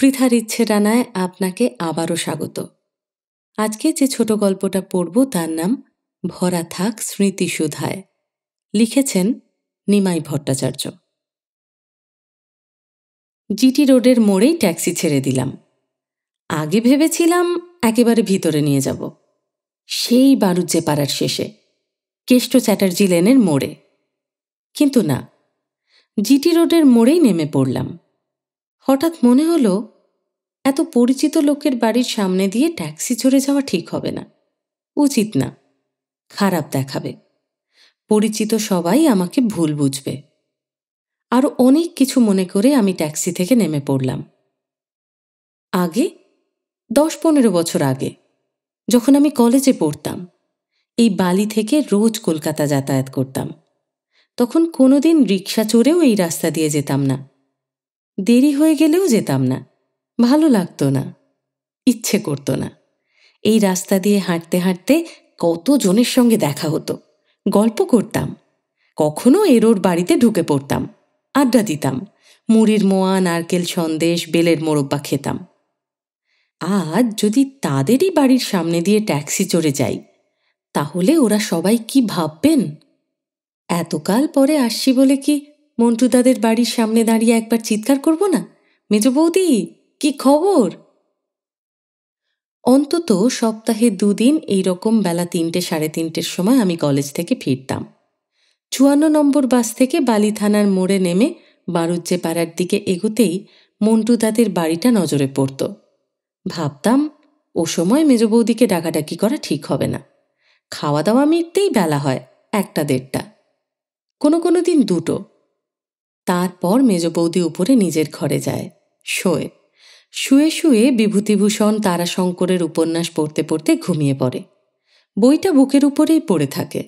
পৃথার ইচ্ছে রানায় আপনাকে আবারও স্বাগত আজকে যে ছোট গল্পটা পড়ব তার নাম ভরা থাক স্মৃতিসুধায় লিখেছেন নিমাই ভট্টাচার্য জিটি রোডের মোড়েই ট্যাক্সি ছেড়ে দিলাম আগে ভেবেছিলাম একেবারে ভিতরে নিয়ে যাব সেই বারুজ্যে পাড়ার শেষে কেষ্ট চ্যাটার্জি লেনের মোড়ে কিন্তু না জিটি রোডের মোড়েই নেমে পড়লাম হঠাৎ মনে হলো এত পরিচিত লোকের বাড়ির সামনে দিয়ে ট্যাক্সি চড়ে যাওয়া ঠিক হবে না উচিত না খারাপ দেখাবে পরিচিত সবাই আমাকে ভুল বুঝবে আরও অনেক কিছু মনে করে আমি ট্যাক্সি থেকে নেমে পড়লাম আগে দশ পনেরো বছর আগে যখন আমি কলেজে পড়তাম এই বালি থেকে রোজ কলকাতা যাতায়াত করতাম তখন কোনোদিন রিক্সা চড়েও এই রাস্তা দিয়ে যেতাম না দেরি হয়ে গেলেও যেতাম না ভালো লাগতো না ইচ্ছে করতো না এই রাস্তা দিয়ে হাঁটতে হাঁটতে কত জনের সঙ্গে দেখা হতো গল্প করতাম কখনো এরোর বাড়িতে ঢুকে পড়তাম আড্ডা দিতাম মুড়ির মোয়া নারকেল সন্দেশ বেলের মোরব্বা খেতাম আজ যদি তাদেরই বাড়ির সামনে দিয়ে ট্যাক্সি চড়ে যাই তাহলে ওরা সবাই কি ভাববেন এতকাল পরে আসছি বলে কি মন্টু দাদের বাড়ির সামনে দাঁড়িয়ে একবার চিৎকার করব না মেজ বৌদি কি খবর অন্তত সপ্তাহে দুদিন এই রকম বেলা তিনটে সাড়ে তিনটের সময় আমি কলেজ থেকে ফিরতাম চুয়ান্ন নম্বর বাস থেকে বালি থানার মোড়ে নেমে বারুজ্জে পাড়ার দিকে এগোতেই মন্টু দাদের বাড়িটা নজরে পড়ত ভাবতাম ও সময় মেজ বৌদিকে ডাকাডাকি করা ঠিক হবে না খাওয়া দাওয়া মিটতেই বেলা হয় একটা দেড়টা কোনো কোনো দিন দুটো তারপর মেজ বৌদি উপরে নিজের ঘরে যায় শোয়ে শুয়ে শুয়ে বিভূতিভূষণ তারাশঙ্করের উপন্যাস পড়তে পড়তে ঘুমিয়ে পড়ে বইটা বুকের উপরেই পড়ে থাকে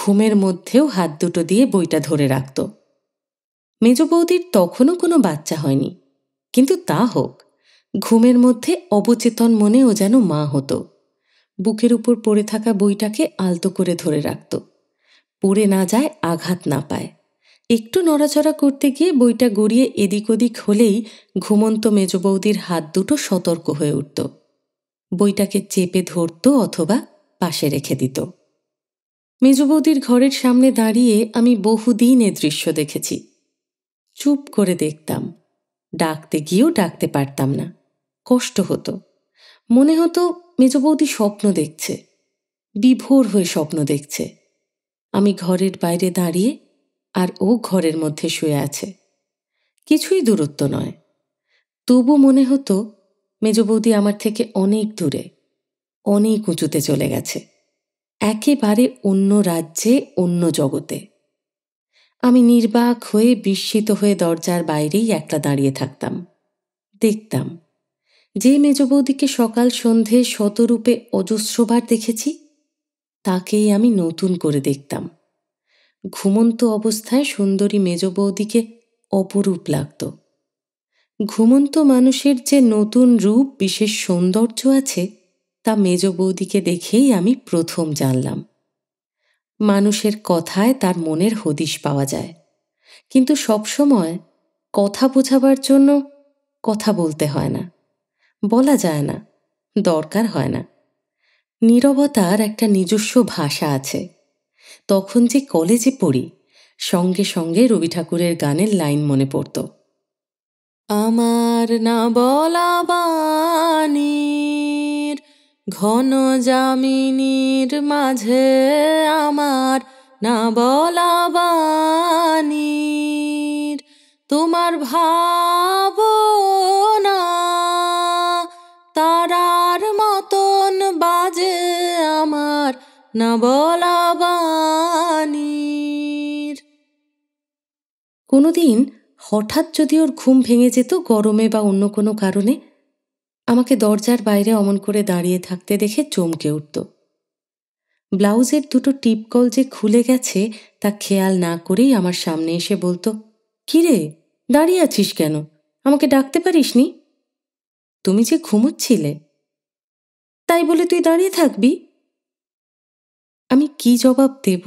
ঘুমের মধ্যেও হাত দুটো দিয়ে বইটা ধরে রাখত মেজ বৌদির তখনও কোনো বাচ্চা হয়নি কিন্তু তা হোক ঘুমের মধ্যে অবচেতন মনে ও যেন মা হতো বুকের উপর পড়ে থাকা বইটাকে আলতো করে ধরে রাখত পড়ে না যায় আঘাত না পায় একটু নড়াচড়া করতে গিয়ে বইটা গড়িয়ে এদিক ওদিক হলেই ঘুমন্ত মেজবৌদির হাত দুটো সতর্ক হয়ে উঠত বইটাকে চেপে ধরত অথবা পাশে রেখে দিত মেজবৌদির ঘরের সামনে দাঁড়িয়ে আমি বহুদিন এ দৃশ্য দেখেছি চুপ করে দেখতাম ডাকতে গিয়েও ডাকতে পারতাম না কষ্ট হতো মনে হতো মেজবৌদি স্বপ্ন দেখছে বিভোর হয়ে স্বপ্ন দেখছে আমি ঘরের বাইরে দাঁড়িয়ে আর ও ঘরের মধ্যে শুয়ে আছে কিছুই দূরত্ব নয় তবু মনে হতো মেজ বৌদি আমার থেকে অনেক দূরে অনেক উঁচুতে চলে গেছে একেবারে অন্য রাজ্যে অন্য জগতে আমি নির্বাক হয়ে বিস্মিত হয়ে দরজার বাইরেই একটা দাঁড়িয়ে থাকতাম দেখতাম যে মেজ বৌদিকে সকাল সন্ধে শতরূপে অজস্রবার দেখেছি তাকেই আমি নতুন করে দেখতাম ঘুমন্ত অবস্থায় সুন্দরী মেজ বৌদিকে অপরূপ লাগত ঘুমন্ত মানুষের যে নতুন রূপ বিশেষ সৌন্দর্য আছে তা মেজ বৌদিকে দেখেই আমি প্রথম জানলাম মানুষের কথায় তার মনের হদিশ পাওয়া যায় কিন্তু সবসময় কথা বোঝাবার জন্য কথা বলতে হয় না বলা যায় না দরকার হয় না নীরবতার একটা নিজস্ব ভাষা আছে তখন যে কলেজে পড়ি সঙ্গে সঙ্গে রবি ঠাকুরের গানের লাইন মনে পড়ত আমার না বলা বানির ঘন জামিনীর মাঝে আমার না বলা বানির তোমার ভাব না বলা বাণীর কোনোদিন হঠাৎ যদি ওর ঘুম ভেঙে যেত গরমে বা অন্য কোনো কারণে আমাকে দরজার বাইরে অমন করে দাঁড়িয়ে থাকতে দেখে চমকে উঠত ব্লাউজের দুটো টিপকল যে খুলে গেছে তা খেয়াল না করেই আমার সামনে এসে বলতো কিরে দাঁড়িয়ে আছিস কেন আমাকে ডাকতে পারিস নি তুমি যে ঘুমোচ্ছিলে তাই বলে তুই দাঁড়িয়ে থাকবি আমি কি জবাব দেব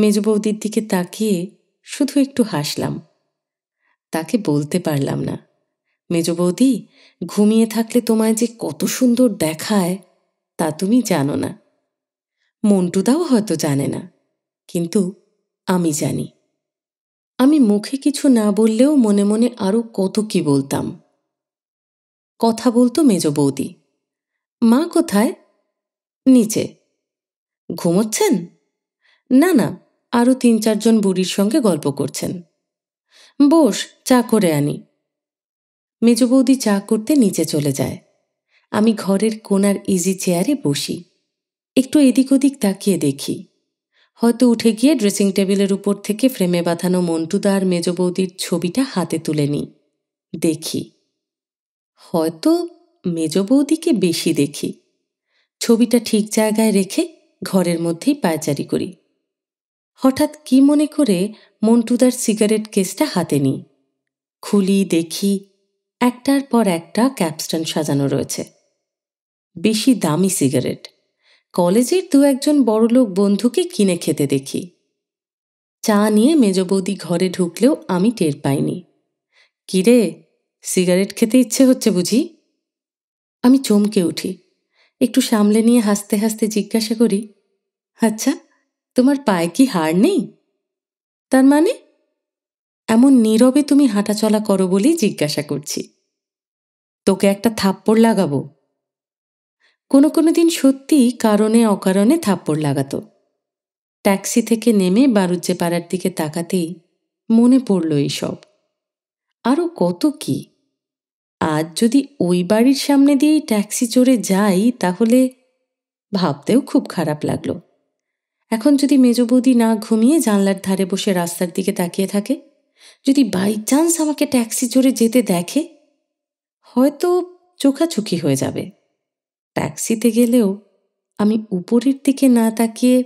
মেজবৌদির দিকে তাকিয়ে শুধু একটু হাসলাম তাকে বলতে পারলাম না মেজ বৌদি ঘুমিয়ে থাকলে তোমায় যে কত সুন্দর দেখায় তা তুমি জানো না মন্টুদাও হয়তো জানে না কিন্তু আমি জানি আমি মুখে কিছু না বললেও মনে মনে আরও কত কি বলতাম কথা বলতো মেজ বৌদি মা কোথায় নিচে ঘুমোচ্ছেন না না আরও তিন চারজন বুড়ির সঙ্গে গল্প করছেন বস চা করে আনি মেজ বৌদি চা করতে নিচে চলে যায় আমি ঘরের কোনার ইজি চেয়ারে বসি একটু এদিক ওদিক তাকিয়ে দেখি হয়তো উঠে গিয়ে ড্রেসিং টেবিলের উপর থেকে ফ্রেমে বাঁধানো মন্টুদার আর মেজ বৌদির ছবিটা হাতে তুলে নিই দেখি হয়তো মেজ বৌদিকে বেশি দেখি ছবিটা ঠিক জায়গায় রেখে ঘরের মধ্যেই পায়চারি করি হঠাৎ কি মনে করে মন্টুদার সিগারেট কেসটা হাতে নিই খুলি দেখি একটার পর একটা ক্যাপস্টান সাজানো রয়েছে বেশি দামি সিগারেট কলেজের দু একজন বড়লোক বন্ধুকে কিনে খেতে দেখি চা নিয়ে মেজবৌদি ঘরে ঢুকলেও আমি টের পাইনি কিরে সিগারেট খেতে ইচ্ছে হচ্ছে বুঝি আমি চমকে উঠি একটু সামলে নিয়ে হাসতে হাসতে জিজ্ঞাসা করি আচ্ছা তোমার পায়ে কি হার নেই তার মানে এমন নীরবে তুমি হাঁটাচলা করো বলেই জিজ্ঞাসা করছি তোকে একটা থাপ্পড় লাগাবো কোনো কোনো দিন সত্যি কারণে অকারণে থাপ্পড় লাগাতো ট্যাক্সি থেকে নেমে বারুজ্যে পাড়ার দিকে তাকাতেই মনে পড়ল এইসব আরও কত কী আজ যদি ওই বাড়ির সামনে দিয়েই ট্যাক্সি চড়ে যাই তাহলে ভাবতেও খুব খারাপ লাগলো এখন যদি মেজবৌদি না ঘুমিয়ে জানলার ধারে বসে রাস্তার দিকে তাকিয়ে থাকে যদি বাই চান্স আমাকে ট্যাক্সি চড়ে যেতে দেখে হয়তো চোখাচুখি হয়ে যাবে ট্যাক্সিতে গেলেও আমি উপরের দিকে না তাকিয়ে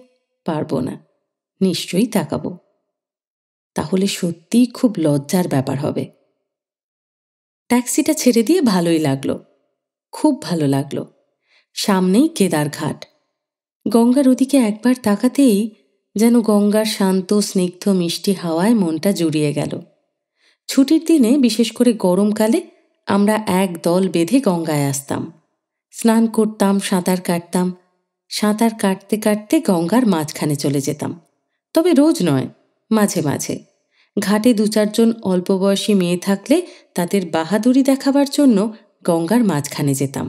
পারবো না নিশ্চয়ই তাকাবো তাহলে সত্যিই খুব লজ্জার ব্যাপার হবে ট্যাক্সিটা ছেড়ে দিয়ে ভালোই লাগলো খুব ভালো লাগলো সামনেই কেদারঘাট গঙ্গার ওদিকে একবার তাকাতেই যেন গঙ্গার শান্ত স্নিগ্ধ মিষ্টি হাওয়ায় মনটা জুড়িয়ে গেল ছুটির দিনে বিশেষ করে গরমকালে আমরা এক দল বেঁধে গঙ্গায় আসতাম স্নান করতাম সাঁতার কাটতাম সাঁতার কাটতে কাটতে গঙ্গার মাঝখানে চলে যেতাম তবে রোজ নয় মাঝে মাঝে ঘাটে দু চারজন অল্প বয়সী মেয়ে থাকলে তাদের বাহাদুরি দেখাবার জন্য গঙ্গার মাঝখানে যেতাম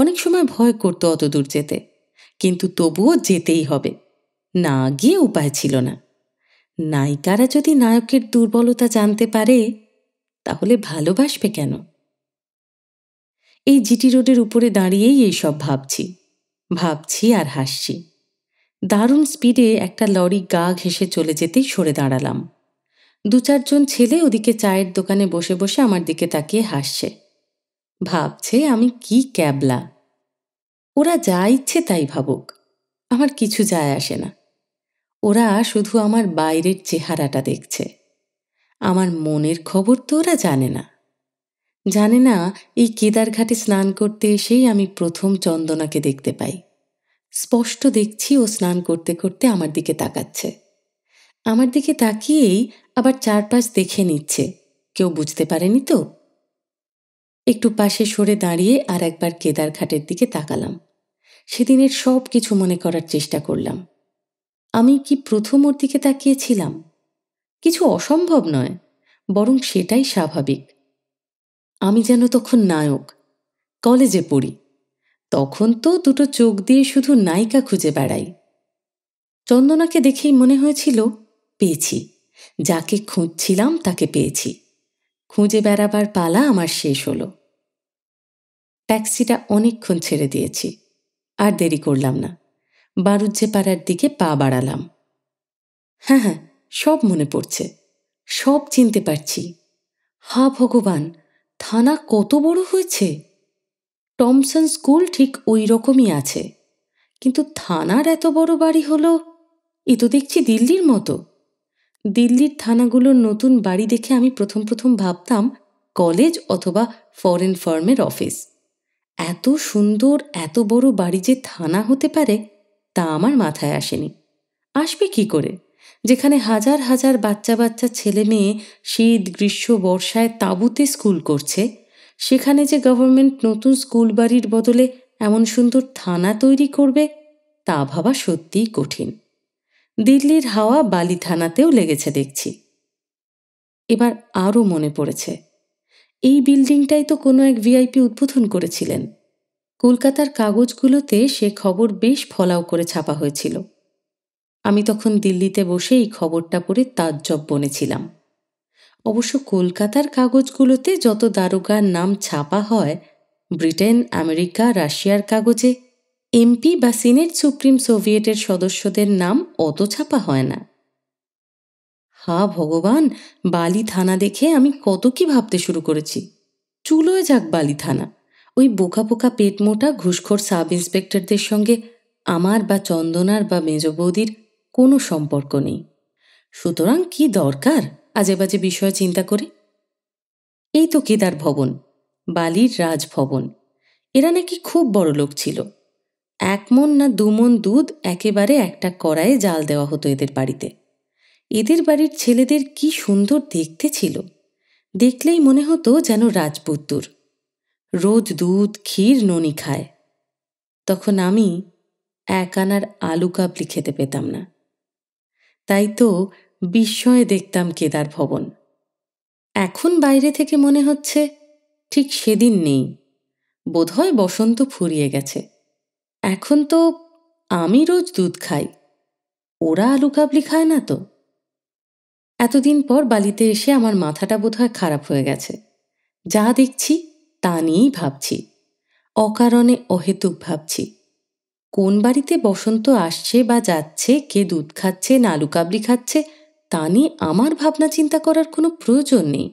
অনেক সময় ভয় করতো অত দূর যেতে কিন্তু তবুও যেতেই হবে না গিয়ে উপায় ছিল না নায়িকারা যদি নায়কের দুর্বলতা জানতে পারে তাহলে ভালোবাসবে কেন এই জিটি রোডের উপরে দাঁড়িয়েই এইসব ভাবছি ভাবছি আর হাসছি দারুণ স্পিডে একটা লরি গা ঘেসে চলে যেতেই সরে দাঁড়ালাম দু চারজন ছেলে ওদিকে চায়ের দোকানে বসে বসে আমার দিকে তাকিয়ে হাসছে ভাবছে আমি কি ক্যাবলা ওরা যা ইচ্ছে তাই ভাবুক আমার কিছু যায় আসে না ওরা শুধু আমার বাইরের চেহারাটা দেখছে আমার মনের খবর তো ওরা জানে না জানে না এই কেদারঘাটে স্নান করতে এসেই আমি প্রথম চন্দনাকে দেখতে পাই স্পষ্ট দেখছি ও স্নান করতে করতে আমার দিকে তাকাচ্ছে আমার দিকে তাকিয়েই আবার চারপাশ দেখে নিচ্ছে কেউ বুঝতে পারেনি তো একটু পাশে সরে দাঁড়িয়ে আর একবার কেদার ঘাটের দিকে তাকালাম সেদিনের সব কিছু মনে করার চেষ্টা করলাম আমি কি প্রথম ওর দিকে তাকিয়েছিলাম কিছু অসম্ভব নয় বরং সেটাই স্বাভাবিক আমি যেন তখন নায়ক কলেজে পড়ি তখন তো দুটো চোখ দিয়ে শুধু নায়িকা খুঁজে বেড়াই চন্দনাকে দেখেই মনে হয়েছিল পেয়েছি যাকে খুঁজছিলাম তাকে পেয়েছি খুঁজে বেড়াবার পালা আমার শেষ হলো ট্যাক্সিটা অনেকক্ষণ ছেড়ে দিয়েছি আর দেরি করলাম না বারুজ্জে পাড়ার দিকে পা বাড়ালাম হ্যাঁ হ্যাঁ সব মনে পড়ছে সব চিনতে পারছি হা ভগবান থানা কত বড় হয়েছে টমসন স্কুল ঠিক ওই রকমই আছে কিন্তু থানার এত বড় বাড়ি হলো এ তো দেখছি দিল্লির মতো দিল্লির থানাগুলোর নতুন বাড়ি দেখে আমি প্রথম প্রথম ভাবতাম কলেজ অথবা ফরেন ফার্মের অফিস এত সুন্দর এত বড় বাড়ি যে থানা হতে পারে তা আমার মাথায় আসেনি আসবে কি করে যেখানে হাজার হাজার বাচ্চা বাচ্চা ছেলে মেয়ে শীত গ্রীষ্ম বর্ষায় তাঁবুতে স্কুল করছে সেখানে যে গভর্নমেন্ট নতুন স্কুল বাড়ির বদলে এমন সুন্দর থানা তৈরি করবে তা ভাবা সত্যিই কঠিন দিল্লির হাওয়া বালি থানাতেও লেগেছে দেখছি এবার আরও মনে পড়েছে এই বিল্ডিংটাই তো কোনো এক ভিআইপি উদ্বোধন করেছিলেন কলকাতার কাগজগুলোতে সে খবর বেশ ফলাও করে ছাপা হয়েছিল আমি তখন দিল্লিতে বসে এই খবরটা পড়ে তাজ্জব বনেছিলাম অবশ্য কলকাতার কাগজগুলোতে যত দারোগার নাম ছাপা হয় ব্রিটেন আমেরিকা রাশিয়ার কাগজে এমপি বা সিনেট সুপ্রিম সোভিয়েটের সদস্যদের নাম অত ছাপা হয় না হা ভগবান বালি থানা দেখে আমি কত কি ভাবতে শুরু করেছি চুলোয় যাক বালি থানা ওই বোকা পোকা পেট মোটা ঘুষখোর সাব ইন্সপেক্টরদের সঙ্গে আমার বা চন্দনার বা মেজ বৌদির কোনো সম্পর্ক নেই সুতরাং কি দরকার আজে বাজে বিষয় চিন্তা করে এই তো কেদার ভবন বালির রাজভবন এরা নাকি খুব বড় লোক ছিল এক মন না মন দুধ একেবারে একটা কড়াইয়ে জাল দেওয়া হতো এদের বাড়িতে এদের বাড়ির ছেলেদের কি সুন্দর দেখতে ছিল দেখলেই মনে হতো যেন রাজপুত্তুর রোজ দুধ ক্ষীর ননি খায় তখন আমি এক আনার আলু কাবলি খেতে পেতাম না তাই তো বিস্ময়ে দেখতাম কেদার ভবন এখন বাইরে থেকে মনে হচ্ছে ঠিক সেদিন নেই বোধহয় বসন্ত ফুরিয়ে গেছে এখন তো আমি রোজ দুধ খাই ওরা আলু কাবলি খায় না তো এতদিন পর বালিতে এসে আমার মাথাটা বোধহয় খারাপ হয়ে গেছে যা দেখছি তা নিয়েই ভাবছি অকারণে অহেতুক ভাবছি কোন বাড়িতে বসন্ত আসছে বা যাচ্ছে কে দুধ খাচ্ছে না আলু কাবলি খাচ্ছে তা নিয়ে আমার ভাবনা চিন্তা করার কোনো প্রয়োজন নেই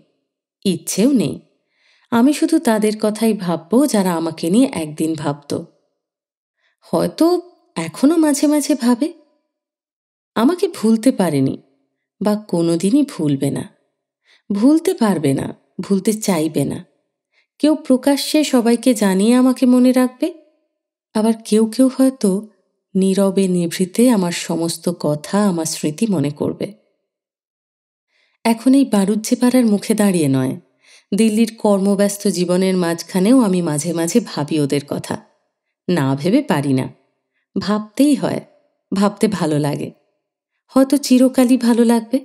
ইচ্ছেও নেই আমি শুধু তাদের কথাই ভাববো যারা আমাকে নিয়ে একদিন ভাবতো হয়তো এখনও মাঝে মাঝে ভাবে আমাকে ভুলতে পারেনি বা কোনোদিনই ভুলবে না ভুলতে পারবে না ভুলতে চাইবে না কেউ প্রকাশ্যে সবাইকে জানিয়ে আমাকে মনে রাখবে আবার কেউ কেউ হয়তো নীরবে নিভৃতে আমার সমস্ত কথা আমার স্মৃতি মনে করবে এখন এই বারুজ্জে পাড়ার মুখে দাঁড়িয়ে নয় দিল্লির কর্মব্যস্ত জীবনের মাঝখানেও আমি মাঝে মাঝে ভাবি ওদের কথা না ভেবে পারি না ভাবতেই হয় ভাবতে ভালো লাগে হয়তো চিরকালই ভালো লাগবে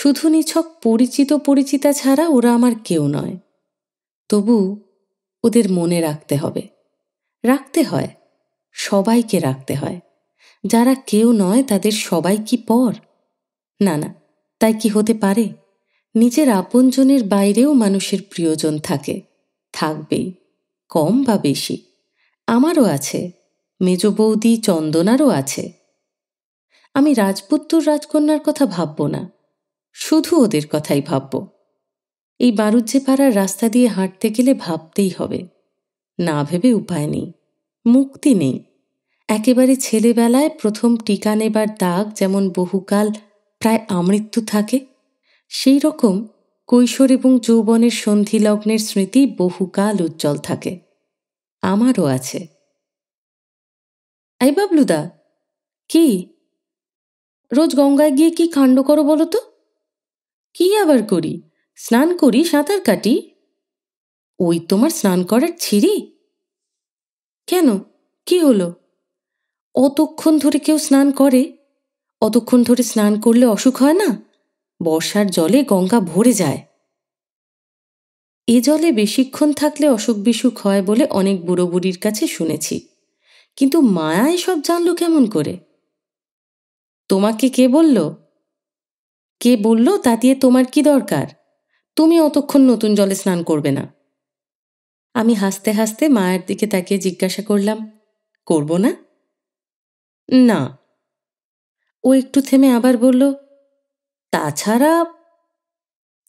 শুধু নিছক পরিচিত পরিচিতা ছাড়া ওরা আমার কেউ নয় তবু ওদের মনে রাখতে হবে রাখতে হয় সবাইকে রাখতে হয় যারা কেউ নয় তাদের সবাই কি পর না না তাই কি হতে পারে নিজের আপনজনের বাইরেও মানুষের প্রিয়জন থাকে থাকবেই কম বা বেশি আমারও আছে মেজ বৌদি চন্দনারও আছে আমি রাজপুত্তর রাজকন্যার কথা ভাবব না শুধু ওদের কথাই ভাবব এই বারুজ্জে পাড়ার রাস্তা দিয়ে হাঁটতে গেলে ভাবতেই হবে না ভেবে উপায় নেই মুক্তি নেই একেবারে ছেলেবেলায় প্রথম টিকা নেবার দাগ যেমন বহুকাল প্রায় আমৃত্যু থাকে সেই রকম কৈশোর এবং যৌবনের সন্ধিলগ্নের স্মৃতি বহুকাল উজ্জ্বল থাকে আমারও আছে আই বাবলুদা কি রোজ গঙ্গায় গিয়ে কি কাণ্ড করো বলো তো কি আবার করি স্নান করি সাঁতার কাটি ওই তোমার স্নান করার ছিঁড়ি কেন কি হলো অতক্ষণ ধরে কেউ স্নান করে অতক্ষণ ধরে স্নান করলে অসুখ হয় না বর্ষার জলে গঙ্গা ভরে যায় এ জলে বেশিক্ষণ থাকলে অসুখ বিসুখ হয় বলে অনেক বুড়ো বুড়ির কাছে শুনেছি কিন্তু মায়া এসব জানলো কেমন করে তোমাকে কে বলল কে বলল তা দিয়ে তোমার কি দরকার তুমি অতক্ষণ নতুন জলে স্নান করবে না আমি হাসতে হাসতে মায়ের দিকে তাকে জিজ্ঞাসা করলাম করব না না ও একটু থেমে আবার বলল তাছাড়া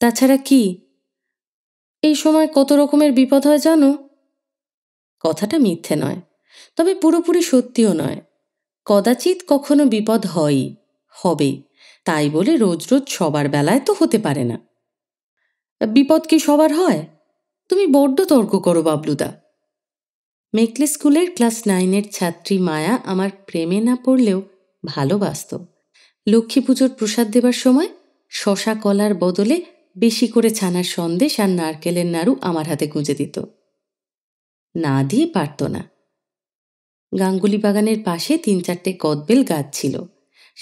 তাছাড়া কি এই সময় কত রকমের বিপদ হয় জানো কথাটা মিথ্যে নয় তবে পুরোপুরি সত্যিও নয় কদাচিৎ কখনো বিপদ হয়ই হবে তাই বলে রোজ রোজ সবার বেলায় তো হতে পারে না বিপদ কি সবার হয় তুমি বড্ড তর্ক করো বাবলুদা মেকলে স্কুলের ক্লাস নাইনের ছাত্রী মায়া আমার প্রেমে না পড়লেও ভালোবাসত লক্ষ্মী পুজোর প্রসাদ দেবার সময় শশা কলার বদলে বেশি করে ছানার সন্দেশ আর নারকেলের নাড়ু আমার হাতে গুঁজে দিত না দিয়ে পারত না গাঙ্গুলি বাগানের পাশে তিন চারটে কদবেল গাছ ছিল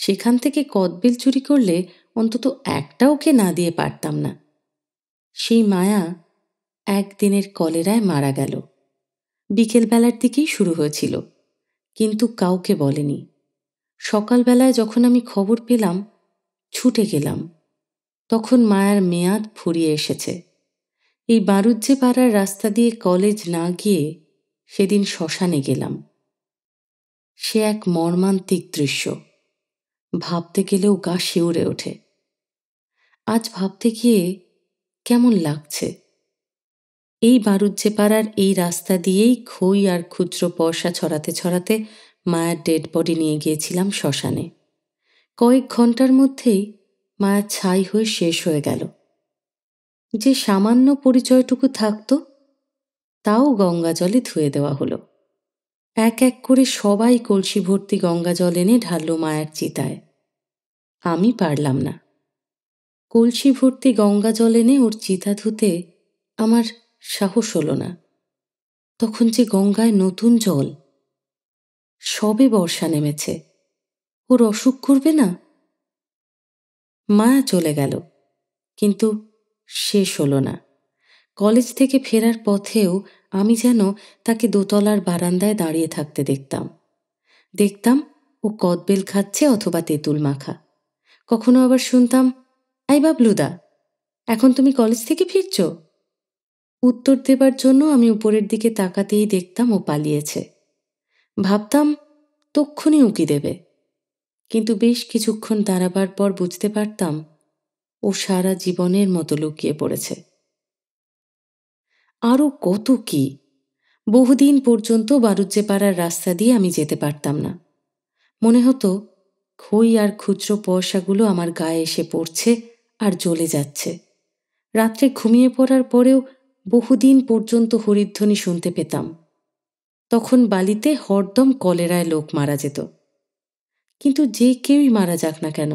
সেখান থেকে কদবেল চুরি করলে অন্তত একটা ওকে না দিয়ে পারতাম না সেই মায়া একদিনের কলেরায় মারা গেল বিকেলবেলার দিকেই শুরু হয়েছিল কিন্তু কাউকে বলেনি সকালবেলায় যখন আমি খবর পেলাম ছুটে গেলাম তখন মায়ার মেয়াদ ফুরিয়ে এসেছে এই বারুজ্জে পাড়ার রাস্তা দিয়ে কলেজ না গিয়ে সেদিন শ্মশানে গেলাম সে এক মর্মান্তিক দৃশ্য ভাবতে গেলেও গা শিউরে ওঠে আজ ভাবতে গিয়ে কেমন লাগছে এই বারুজ্জে পাড়ার এই রাস্তা দিয়েই খই আর ক্ষুদ্র পয়সা ছড়াতে ছড়াতে মায়ের ডেড বডি নিয়ে গিয়েছিলাম শ্মশানে কয়েক ঘন্টার মধ্যেই মায়া ছাই হয়ে শেষ হয়ে গেল যে সামান্য পরিচয়টুকু থাকত তাও গঙ্গা জলে ধুয়ে দেওয়া হলো এক এক করে সবাই কলসি ভর্তি গঙ্গা জল এনে ঢাললো মায়ের চিতায় আমি পারলাম না কলসি ভর্তি গঙ্গা জল এনে ওর চিতা ধুতে আমার সাহস হলো না তখন যে গঙ্গায় নতুন জল সবে বর্ষা নেমেছে ওর অসুখ করবে না মা চলে গেল কিন্তু শেষ হলো না কলেজ থেকে ফেরার পথেও আমি যেন তাকে দোতলার বারান্দায় দাঁড়িয়ে থাকতে দেখতাম দেখতাম ও কদবেল খাচ্ছে অথবা তেঁতুল মাখা কখনো আবার শুনতাম আই বাবলুদা এখন তুমি কলেজ থেকে ফিরছ উত্তর দেবার জন্য আমি উপরের দিকে তাকাতেই দেখতাম ও পালিয়েছে ভাবতাম তক্ষণি উঁকি দেবে কিন্তু বেশ কিছুক্ষণ দাঁড়াবার পর বুঝতে পারতাম ও সারা জীবনের মতো লুকিয়ে পড়েছে আরও কত কি বহুদিন পর্যন্ত বারুজ্জে পাড়ার রাস্তা দিয়ে আমি যেতে পারতাম না মনে হতো খই আর খুচরো পয়সাগুলো আমার গায়ে এসে পড়ছে আর জ্বলে যাচ্ছে রাত্রে ঘুমিয়ে পড়ার পরেও বহুদিন পর্যন্ত হরিধ্বনি শুনতে পেতাম তখন বালিতে হরদম কলেরায় লোক মারা যেত কিন্তু যে কেউই মারা যাক না কেন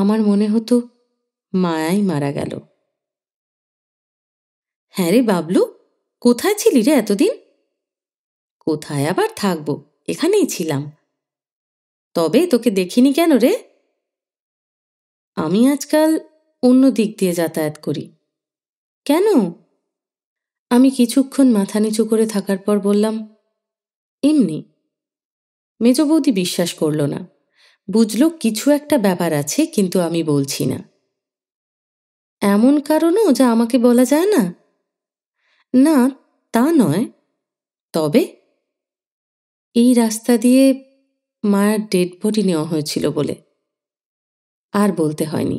আমার মনে হতো মায়াই মারা গেল হ্যাঁ রে বাবলু কোথায় ছিলি রে এতদিন কোথায় আবার থাকবো এখানেই ছিলাম তবে তোকে দেখিনি কেন রে আমি আজকাল অন্য দিক দিয়ে যাতায়াত করি কেন আমি কিছুক্ষণ মাথা নিচু করে থাকার পর বললাম এমনি মেজ বৌদি বিশ্বাস করল না বুঝল কিছু একটা ব্যাপার আছে কিন্তু আমি বলছি না এমন কারণও যা আমাকে বলা যায় না না তা নয় তবে এই রাস্তা দিয়ে মায়ের ডেড বডি নেওয়া হয়েছিল বলে আর বলতে হয়নি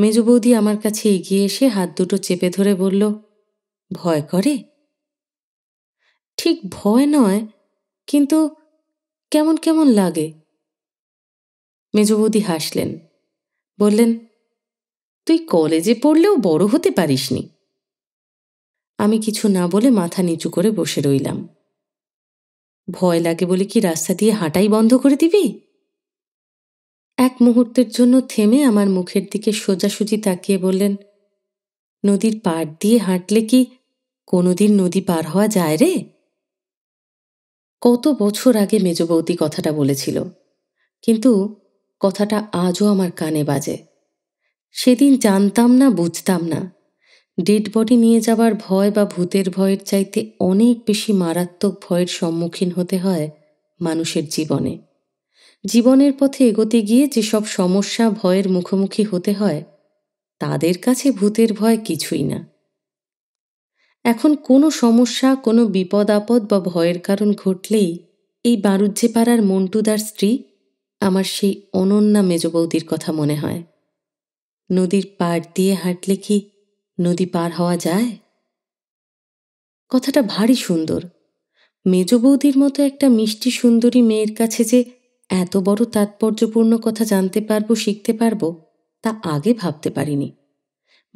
মেজ বৌদি আমার কাছে এগিয়ে এসে হাত দুটো চেপে ধরে বলল ভয় করে ঠিক ভয় নয় কিন্তু কেমন কেমন লাগে মেজবৌদি হাসলেন বললেন তুই কলেজে পড়লেও বড় হতে পারিসনি আমি কিছু না বলে মাথা নিচু করে বসে রইলাম ভয় লাগে বলে কি রাস্তা দিয়ে হাঁটাই বন্ধ করে দিবি এক মুহূর্তের জন্য থেমে আমার মুখের দিকে সোজাসুজি তাকিয়ে বললেন নদীর পাড় দিয়ে হাঁটলে কি কোনোদিন নদী পার হওয়া যায় রে কত বছর আগে মেজ বৌদি কথাটা বলেছিল কিন্তু কথাটা আজও আমার কানে বাজে সেদিন জানতাম না বুঝতাম না ডেড বডি নিয়ে যাবার ভয় বা ভূতের ভয়ের চাইতে অনেক বেশি মারাত্মক ভয়ের সম্মুখীন হতে হয় মানুষের জীবনে জীবনের পথে এগোতে গিয়ে যেসব সমস্যা ভয়ের মুখোমুখি হতে হয় তাদের কাছে ভূতের ভয় কিছুই না এখন কোনো সমস্যা কোনো বিপদ আপদ বা ভয়ের কারণ ঘটলেই এই বারুজ্যে পাড়ার মন্টুদার স্ত্রী আমার সেই অনন্যা মেজবৌদির কথা মনে হয় নদীর পার দিয়ে হাঁটলে কি নদী পার হওয়া যায় কথাটা ভারী সুন্দর মেজ বৌদির মতো একটা মিষ্টি সুন্দরী মেয়ের কাছে যে এত বড় তাৎপর্যপূর্ণ কথা জানতে পারবো শিখতে পারবো তা আগে ভাবতে পারিনি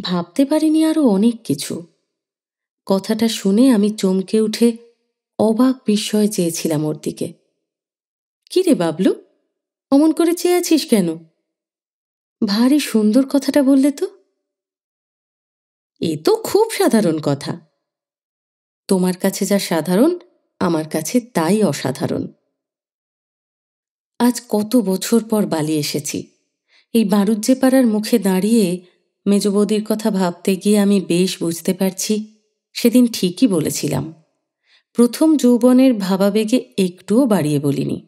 ভাবতে পারিনি আরও অনেক কিছু কথাটা শুনে আমি চমকে উঠে অবাক বিস্ময় চেয়েছিলাম ওর দিকে কিরে বাবলু অমন করে চেয়ে আছিস কেন ভারী সুন্দর কথাটা বললে তো এ তো খুব সাধারণ কথা তোমার কাছে যা সাধারণ আমার কাছে তাই অসাধারণ আজ কত বছর পর বালি এসেছি এই বারুজ্যে পাড়ার মুখে দাঁড়িয়ে মেজবৌদির কথা ভাবতে গিয়ে আমি বেশ বুঝতে পারছি সেদিন ঠিকই বলেছিলাম প্রথম যৌবনের ভাবাবেগে একটুও বাড়িয়ে বলিনি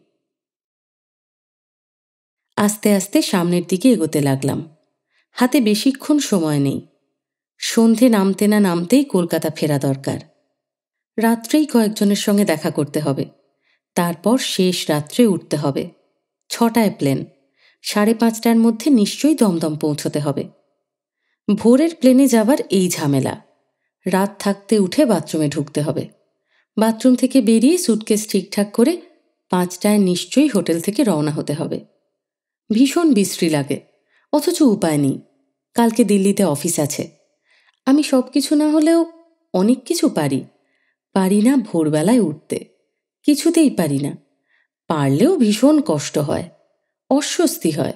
আস্তে আস্তে সামনের দিকে এগোতে লাগলাম হাতে বেশিক্ষণ সময় নেই সন্ধে নামতে না নামতেই কলকাতা ফেরা দরকার রাত্রেই কয়েকজনের সঙ্গে দেখা করতে হবে তারপর শেষ রাত্রে উঠতে হবে ছটায় প্লেন সাড়ে পাঁচটার মধ্যে নিশ্চয়ই দমদম পৌঁছতে হবে ভোরের প্লেনে যাবার এই ঝামেলা রাত থাকতে উঠে বাথরুমে ঢুকতে হবে বাথরুম থেকে বেরিয়ে সুটকেস ঠিকঠাক করে পাঁচটায় নিশ্চয়ই হোটেল থেকে রওনা হতে হবে ভীষণ বিশ্রী লাগে অথচ উপায় নেই কালকে দিল্লিতে অফিস আছে আমি সব কিছু না হলেও অনেক কিছু পারি পারি না ভোরবেলায় উঠতে কিছুতেই পারি না পারলেও ভীষণ কষ্ট হয় অস্বস্তি হয়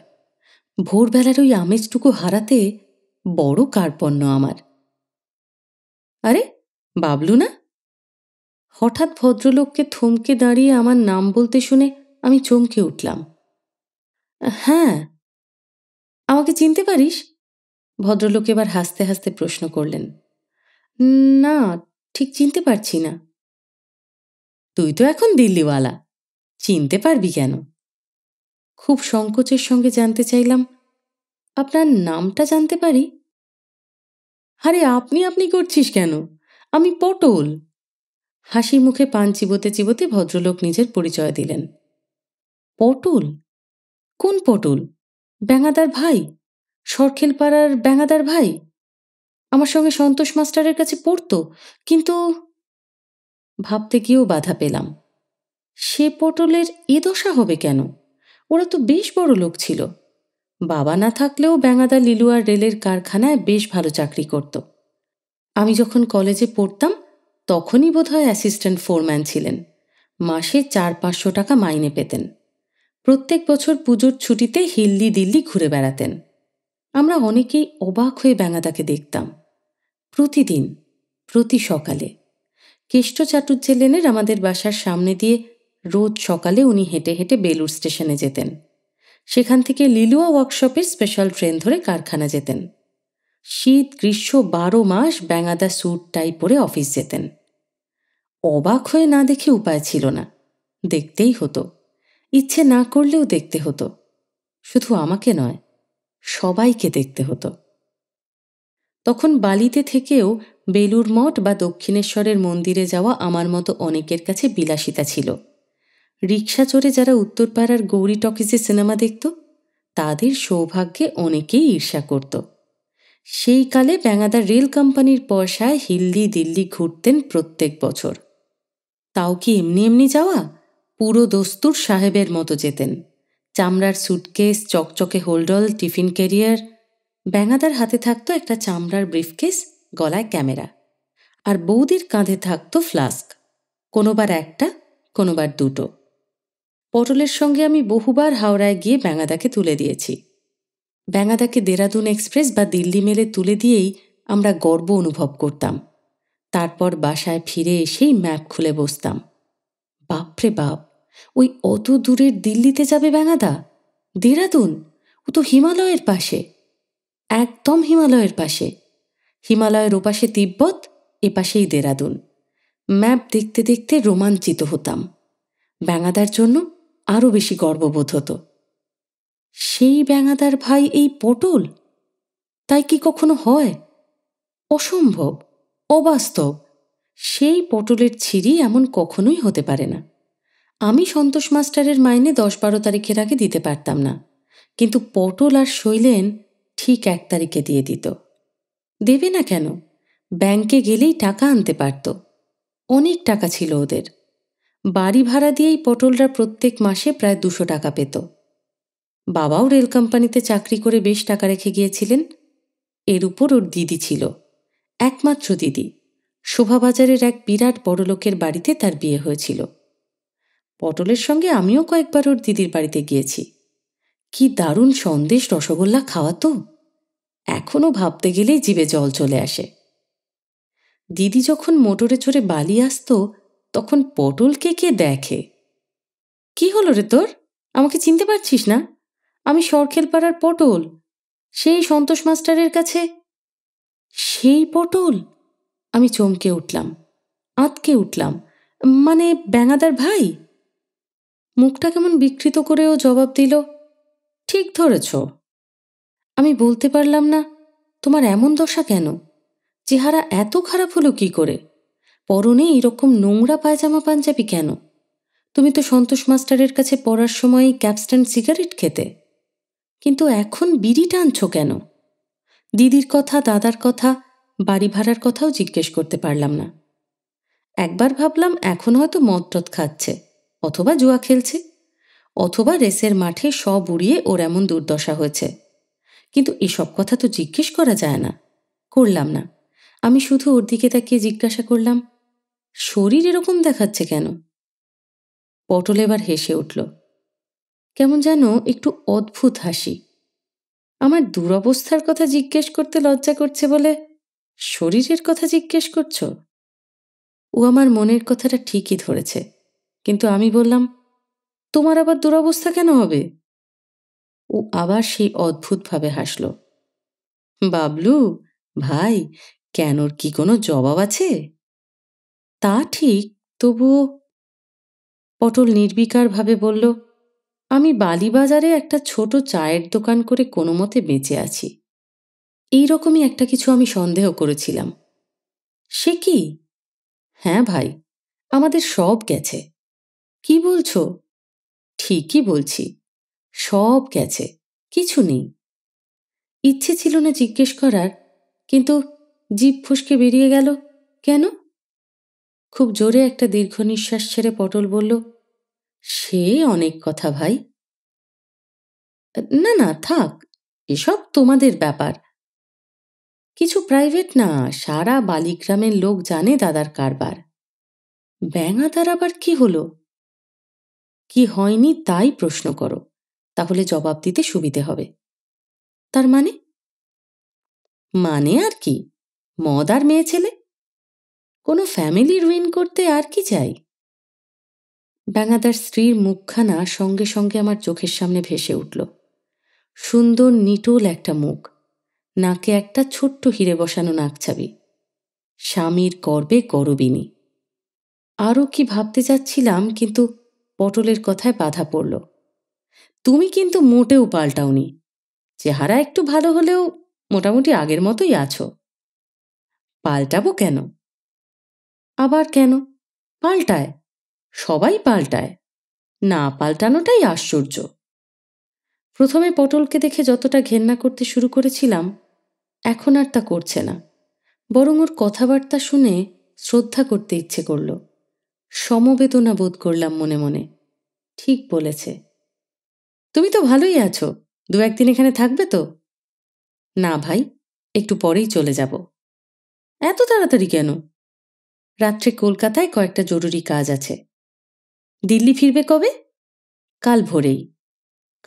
ভোরবেলার ওই আমেজটুকু হারাতে বড় কার্পণ্য আমার আরে বাবলু না হঠাৎ ভদ্রলোককে থমকে দাঁড়িয়ে আমার নাম বলতে শুনে আমি চমকে উঠলাম হ্যাঁ আমাকে চিনতে পারিস ভদ্রলোক এবার হাসতে হাসতে প্রশ্ন করলেন না ঠিক চিনতে পারছি না তুই তো এখন দিল্লিওয়ালা চিনতে পারবি কেন খুব সংকোচের সঙ্গে জানতে চাইলাম আপনার নামটা জানতে পারি আরে আপনি আপনি করছিস কেন আমি পটল হাসি মুখে পান চিবোতে চিবোতে ভদ্রলোক নিজের পরিচয় দিলেন পটল কোন পটল ব্যাঙাদার ভাই সরখেলপাড়ার ব্যাঙাদার ভাই আমার সঙ্গে সন্তোষ মাস্টারের কাছে পড়তো কিন্তু ভাবতে গিয়েও বাধা পেলাম সে পটলের এ দশা হবে কেন ওরা তো বেশ বড় লোক ছিল বাবা না থাকলেও ব্যাঙাদা লিলুয়ার রেলের কারখানায় বেশ ভালো চাকরি করত আমি যখন কলেজে পড়তাম তখনই বোধ হয় অ্যাসিস্ট্যান্ট ফোরম্যান ছিলেন মাসে চার পাঁচশো টাকা মাইনে পেতেন প্রত্যেক বছর পুজোর ছুটিতে হিল্লি দিল্লি ঘুরে বেড়াতেন আমরা অনেকেই অবাক হয়ে ব্যাঙাদাকে দেখতাম প্রতিদিন প্রতি সকালে কেষ্ট চাটুর্যেলেনের আমাদের বাসার সামনে দিয়ে রোজ সকালে উনি হেঁটে হেঁটে বেলুর স্টেশনে যেতেন সেখান থেকে লিলুয়া ওয়ার্কশপের স্পেশাল ট্রেন ধরে কারখানা যেতেন শীত গ্রীষ্ম বারো মাস ব্যাঙাদা স্যুট টাই পরে অফিস যেতেন অবাক হয়ে না দেখে উপায় ছিল না দেখতেই হতো ইচ্ছে না করলেও দেখতে হতো শুধু আমাকে নয় সবাইকে দেখতে হতো তখন বালিতে থেকেও বেলুর মঠ বা দক্ষিণেশ্বরের মন্দিরে যাওয়া আমার মতো অনেকের কাছে বিলাসিতা ছিল রিক্সা চড়ে যারা উত্তরপাড়ার গৌরী টকিজে সিনেমা দেখত তাদের সৌভাগ্যে অনেকেই ঈর্ষা করত সেই কালে ব্যাঙাদার রেল কোম্পানির পয়সায় হিল্লি দিল্লি ঘুরতেন প্রত্যেক বছর তাও কি এমনি এমনি যাওয়া পুরো দস্তুর সাহেবের মতো যেতেন চামড়ার স্যুটকেস চকচকে হোল্ডল টিফিন ক্যারিয়ার ব্যাঙাদার হাতে থাকতো একটা চামড়ার ব্রিফকেস গলায় ক্যামেরা আর বৌদির কাঁধে থাকতো ফ্লাস্ক কোনোবার একটা কোনোবার দুটো পটলের সঙ্গে আমি বহুবার হাওড়ায় গিয়ে ব্যাঙাদাকে তুলে দিয়েছি ব্যাঙাদাকে দেরাদুন এক্সপ্রেস বা দিল্লি মেলে তুলে দিয়েই আমরা গর্ব অনুভব করতাম তারপর বাসায় ফিরে এসেই ম্যাপ খুলে বসতাম বাপরে বাপ ওই অত দূরের দিল্লিতে যাবে ব্যাঙাদা দেরাদুন ও তো হিমালয়ের পাশে একদম হিমালয়ের পাশে হিমালয়ের ওপাশে তিব্বত এপাশেই দেরাদুন ম্যাপ দেখতে দেখতে রোমাঞ্চিত হতাম ব্যাঙাদার জন্য আরও বেশি গর্ববোধ হতো সেই ব্যাঙাদার ভাই এই পটল তাই কি কখনো হয় অসম্ভব অবাস্তব সেই পটলের ছিঁড়ি এমন কখনোই হতে পারে না আমি সন্তোষ মাস্টারের মাইনে দশ বারো তারিখের আগে দিতে পারতাম না কিন্তু পটল আর শৈলেন ঠিক এক তারিখে দিয়ে দিত দেবে না কেন ব্যাংকে গেলেই টাকা আনতে পারত অনেক টাকা ছিল ওদের বাড়ি ভাড়া দিয়েই পটলরা প্রত্যেক মাসে প্রায় দুশো টাকা পেত বাবাও রেল কোম্পানিতে চাকরি করে বেশ টাকা রেখে গিয়েছিলেন এর উপর ওর দিদি ছিল একমাত্র দিদি শোভাবাজারের এক বিরাট বড়লোকের বাড়িতে তার বিয়ে হয়েছিল পটলের সঙ্গে আমিও কয়েকবার ওর দিদির বাড়িতে গিয়েছি কি দারুণ সন্দেশ রসগোল্লা খাওয়াতো এখনও ভাবতে গেলেই জীবে জল চলে আসে দিদি যখন মোটরে চড়ে বালি আসতো তখন পটলকে কে দেখে কি হলো রে তোর আমাকে চিনতে পারছিস না আমি সরখেলপাড়ার পটল সেই সন্তোষ মাস্টারের কাছে সেই পটল আমি চমকে উঠলাম আঁতকে উঠলাম মানে ব্যাঙাদার ভাই মুখটা কেমন বিকৃত করেও জবাব দিল ঠিক ধরেছ আমি বলতে পারলাম না তোমার এমন দশা কেন চেহারা এত খারাপ হলো কি করে পরনে এরকম নোংরা পায়জামা পাঞ্জাবি কেন তুমি তো সন্তোষ মাস্টারের কাছে পড়ার সময় ক্যাপস্ট্যান্ড সিগারেট খেতে কিন্তু এখন বিড়ি টানছ কেন দিদির কথা দাদার কথা বাড়ি ভাড়ার কথাও জিজ্ঞেস করতে পারলাম না একবার ভাবলাম এখন হয়তো মদটদ খাচ্ছে অথবা জুয়া খেলছে অথবা রেসের মাঠে সব উড়িয়ে ওর এমন দুর্দশা হয়েছে কিন্তু এসব কথা তো জিজ্ঞেস করা যায় না করলাম না আমি শুধু ওর দিকে তাকিয়ে জিজ্ঞাসা করলাম শরীর এরকম দেখাচ্ছে কেন পটল এবার হেসে উঠল কেমন যেন একটু অদ্ভুত হাসি আমার দুরবস্থার কথা জিজ্ঞেস করতে লজ্জা করছে বলে শরীরের কথা জিজ্ঞেস করছো ও আমার মনের কথাটা ঠিকই ধরেছে কিন্তু আমি বললাম তোমার আবার দুরবস্থা কেন হবে ও আবার সেই অদ্ভুতভাবে হাসল বাবলু ভাই কেনর কি কোনো জবাব আছে তা ঠিক তবুও পটল নির্বিকারভাবে বলল আমি বালিবাজারে একটা ছোট চায়ের দোকান করে কোনো মতে বেঁচে আছি এই রকমই একটা কিছু আমি সন্দেহ করেছিলাম সে কি হ্যাঁ ভাই আমাদের সব গেছে কি বলছো ঠিকই বলছি সব গেছে কিছু নেই ইচ্ছে ছিল না জিজ্ঞেস করার কিন্তু জিভ ফুসকে বেরিয়ে গেল কেন খুব জোরে একটা দীর্ঘ নিঃশ্বাস ছেড়ে পটল বলল সে অনেক কথা ভাই না না থাক এসব তোমাদের ব্যাপার কিছু প্রাইভেট না সারা বালিগ্রামের লোক জানে দাদার কারবার ব্যাঙাদার আবার কি হলো কি হয়নি তাই প্রশ্ন করো তাহলে জবাব দিতে সুবিধে হবে তার মানে মানে আর কি মদ আর মেয়ে ছেলে কোনো ফ্যামিলি রুইন করতে আর কি চাই ব্যাঙাদার স্ত্রীর মুখখানা সঙ্গে সঙ্গে আমার চোখের সামনে ভেসে উঠল সুন্দর নিটোল একটা মুখ নাকে একটা ছোট্ট হিরে বসানো নাকছাবি স্বামীর গর্বে গরবিনী আরও কি ভাবতে চাচ্ছিলাম কিন্তু পটলের কথায় বাধা পড়ল তুমি কিন্তু মোটেও পাল্টাওনি চেহারা একটু ভালো হলেও মোটামুটি আগের মতোই আছো পাল্টাবো কেন আবার কেন পাল্টায় সবাই পাল্টায় না পাল্টানোটাই আশ্চর্য প্রথমে পটলকে দেখে যতটা ঘেন্না করতে শুরু করেছিলাম এখন আর তা করছে না বরং ওর কথাবার্তা শুনে শ্রদ্ধা করতে ইচ্ছে করল সমবেদনা বোধ করলাম মনে মনে ঠিক বলেছে তুমি তো ভালোই আছো দু একদিন এখানে থাকবে তো না ভাই একটু পরেই চলে যাব এত তাড়াতাড়ি কেন রাত্রে কলকাতায় কয়েকটা জরুরি কাজ আছে দিল্লি ফিরবে কবে কাল ভোরেই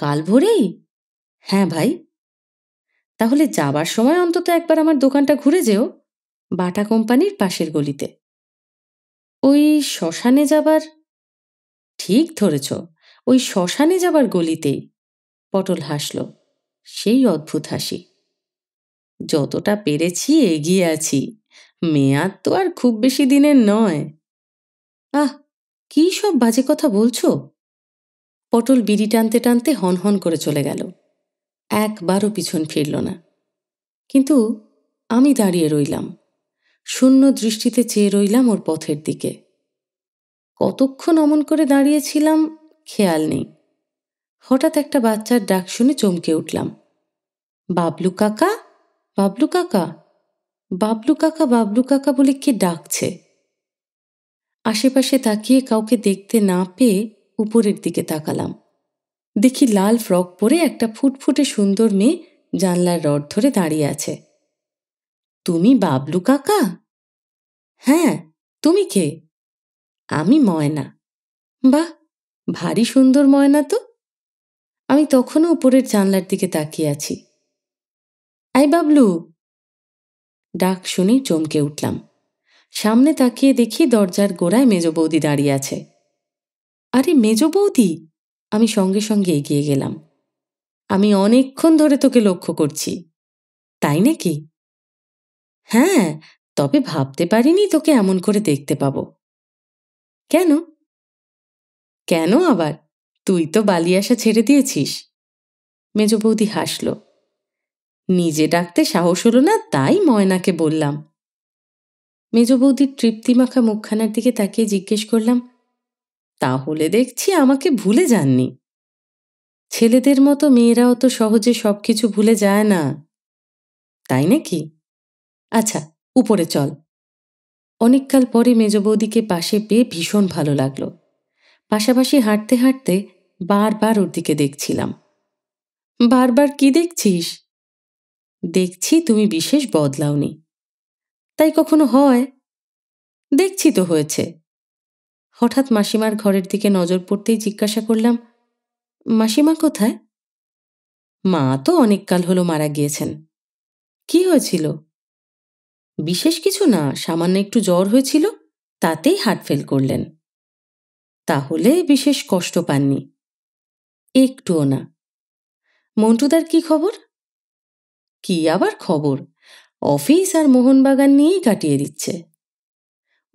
কাল ভোরেই হ্যাঁ ভাই তাহলে যাবার সময় অন্তত একবার আমার দোকানটা ঘুরে যেও বাটা কোম্পানির পাশের গলিতে ওই শ্মশানে যাবার ঠিক ধরেছ ওই শ্মশানে যাবার গলিতেই পটল হাসল সেই অদ্ভুত হাসি যতটা পেরেছি এগিয়ে আছি মেয়াদ তো আর খুব বেশি দিনের নয় আহ কি সব বাজে কথা বলছো পটল বিড়ি টানতে টানতে হনহন করে চলে গেল একবারও পিছন ফিরল না কিন্তু আমি দাঁড়িয়ে রইলাম শূন্য দৃষ্টিতে চেয়ে রইলাম ওর পথের দিকে কতক্ষণ অমন করে দাঁড়িয়েছিলাম খেয়াল নেই হঠাৎ একটা বাচ্চার ডাক শুনে চমকে উঠলাম বাবলু কাকা বাবলু কাকা বাবলু কাকা বাবলু কাকা বলে কে ডাকছে আশেপাশে তাকিয়ে কাউকে দেখতে না পেয়ে উপরের দিকে তাকালাম দেখি লাল ফ্রক পরে একটা ফুটফুটে সুন্দর মেয়ে জানলার রড ধরে দাঁড়িয়ে আছে তুমি বাবলু কাকা হ্যাঁ তুমি কে আমি ময়না বাহ ভারী সুন্দর ময়না তো আমি তখনও উপরের জানলার দিকে তাকিয়ে আছি আই বাবলু ডাক শুনে চমকে উঠলাম সামনে তাকিয়ে দেখি দরজার গোড়ায় মেজ বৌদি দাঁড়িয়ে আছে আরে মেজ বৌদি আমি সঙ্গে সঙ্গে এগিয়ে গেলাম আমি অনেকক্ষণ ধরে তোকে লক্ষ্য করছি তাই নাকি হ্যাঁ তবে ভাবতে পারিনি তোকে এমন করে দেখতে পাব কেন কেন আবার তুই তো বালিয়াশা ছেড়ে দিয়েছিস মেজ বৌদি হাসলো নিজে ডাকতে সাহস হলো না তাই ময়নাকে বললাম মেজ বৌদির তৃপ্তিমাখা মুখখানার দিকে তাকিয়ে জিজ্ঞেস করলাম তাহলে দেখছি আমাকে ভুলে যাননি ছেলেদের মতো মেয়েরাও তো সহজে সব কিছু ভুলে যায় না তাই নাকি আচ্ছা উপরে চল অনেককাল পরে মেজ বৌদিকে পাশে পেয়ে ভীষণ ভালো লাগলো পাশাপাশি হাঁটতে হাঁটতে বারবার ওর দিকে দেখছিলাম বারবার কি দেখছিস দেখছি তুমি বিশেষ বদলাওনি তাই কখনো হয় দেখছি তো হয়েছে হঠাৎ মাসিমার ঘরের দিকে নজর পড়তেই জিজ্ঞাসা করলাম মাসিমা কোথায় মা তো অনেককাল হলো মারা গিয়েছেন কি হয়েছিল বিশেষ কিছু না সামান্য একটু জ্বর হয়েছিল তাতেই হার্ট ফেল করলেন তাহলে বিশেষ কষ্ট পাননি একটুও না মন্টুদার কি খবর কি আবার খবর অফিস আর মোহনবাগান নিয়েই কাটিয়ে দিচ্ছে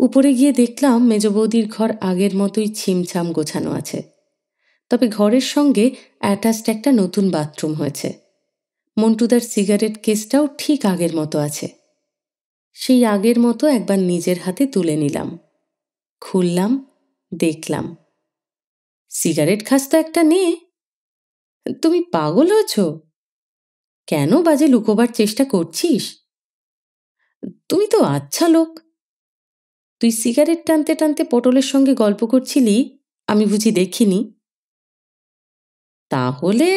উপরে গিয়ে দেখলাম মেজ বৌদির ঘর আগের মতোই ছিমছাম গোছানো আছে তবে ঘরের সঙ্গে অ্যাটাচড একটা নতুন বাথরুম হয়েছে মন্টুদার সিগারেট কেসটাও ঠিক আগের মতো আছে সেই আগের মতো একবার নিজের হাতে তুলে নিলাম খুললাম দেখলাম সিগারেট খাস তো একটা নে তুমি পাগল হয়েছো কেন বাজে লুকোবার চেষ্টা করছিস তুমি তো আচ্ছা লোক তুই সিগারেট টানতে টানতে পটলের সঙ্গে গল্প করছিলি আমি বুঝি দেখিনি তাহলে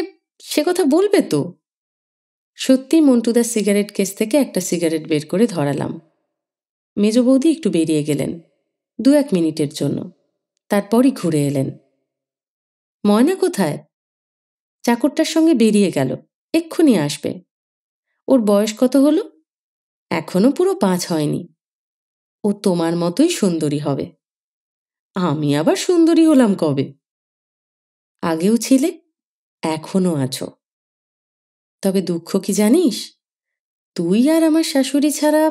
সে কথা বলবে তো সত্যি মন্টুদার সিগারেট কেস থেকে একটা সিগারেট বের করে ধরালাম মেজ বৌদি একটু বেরিয়ে গেলেন দু এক মিনিটের জন্য তারপরই ঘুরে এলেন ময়না কোথায় চাকরটার সঙ্গে বেরিয়ে গেল এক্ষুনি আসবে ওর বয়স কত হলো এখনো পুরো পাঁচ হয়নি ও তোমার মতোই সুন্দরী হবে আমি আবার সুন্দরী হলাম কবে আগেও ছিলে এখনো আছো তবে দুঃখ কি জানিস তুই আর আমার শাশুড়ি ছাড়া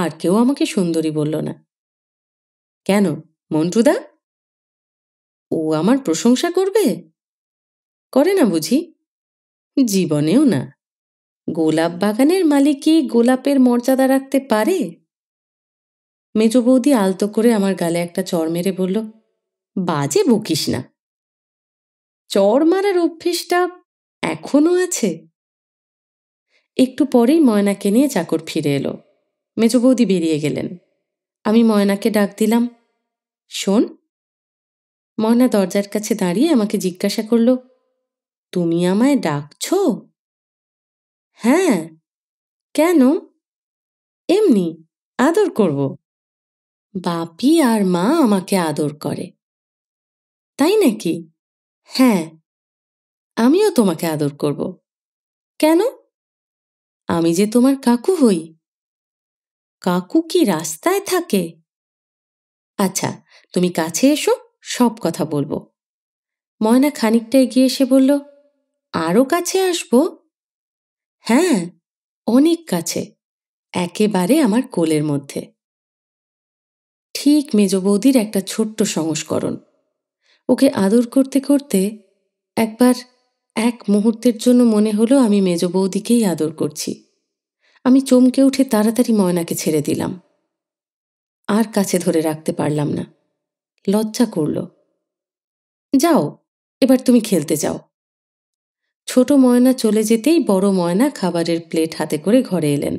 আর কেউ আমাকে সুন্দরী বলল না কেন মন্টুদা ও আমার প্রশংসা করবে করে না বুঝি জীবনেও না গোলাপ বাগানের মালিক কি গোলাপের মর্যাদা রাখতে পারে মেজ বৌদি আলতো করে আমার গালে একটা চর মেরে বলল বাজে বকিস না চর মারার অভ্যেসটা এখনো আছে একটু পরেই ময়নাকে নিয়ে চাকর ফিরে এলো মেজ বৌদি বেরিয়ে গেলেন আমি ময়নাকে ডাক দিলাম শোন ময়না দরজার কাছে দাঁড়িয়ে আমাকে জিজ্ঞাসা করলো তুমি আমায় ডাকছ হ্যাঁ কেন এমনি আদর করব বাপি আর মা আমাকে আদর করে তাই নাকি হ্যাঁ আমিও তোমাকে আদর করব কেন আমি যে তোমার কাকু হই কাকু কি রাস্তায় থাকে আচ্ছা তুমি কাছে এসো সব কথা বলবো ময়না খানিকটা এগিয়ে এসে বলল আরও কাছে আসব হ্যাঁ অনেক কাছে একেবারে আমার কোলের মধ্যে ঠিক মেজ বৌদির একটা ছোট্ট সংস্করণ ওকে আদর করতে করতে একবার এক মুহূর্তের জন্য মনে হলো আমি মেজ বৌদিকেই আদর করছি আমি চমকে উঠে তাড়াতাড়ি ময়নাকে ছেড়ে দিলাম আর কাছে ধরে রাখতে পারলাম না লজ্জা করল যাও এবার তুমি খেলতে যাও ছোট ময়না চলে যেতেই বড় ময়না খাবারের প্লেট হাতে করে ঘরে এলেন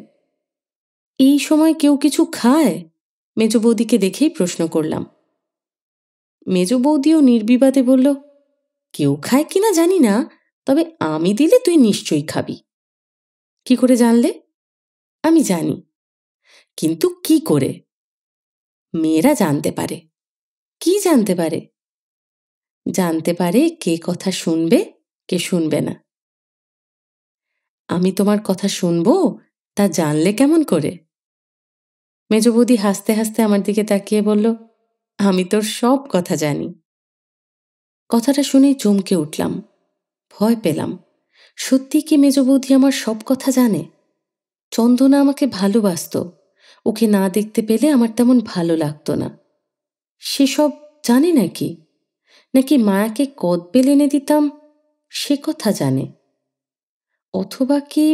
এই সময় কেউ কিছু খায় মেজ বৌদিকে দেখেই প্রশ্ন করলাম মেজ বৌদিও নির্বিবাদে বলল কেউ খায় কিনা জানি না তবে আমি দিলে তুই নিশ্চয়ই খাবি কি করে জানলে আমি জানি কিন্তু কি করে মেয়েরা জানতে পারে কি জানতে পারে জানতে পারে কে কথা শুনবে কে শুনবে না আমি তোমার কথা শুনবো তা জানলে কেমন করে মেজবৌদি হাসতে হাসতে আমার দিকে তাকিয়ে বলল আমি তোর সব কথা জানি কথাটা শুনেই চমকে উঠলাম ভয় পেলাম সত্যি কি মেজবৌদি আমার সব কথা জানে চন্দনা আমাকে ভালোবাসত ওকে না দেখতে পেলে আমার তেমন ভালো লাগতো না সেসব জানে নাকি নাকি মায়াকে কদ পেলে এনে দিতাম সে কথা জানে অথবা কি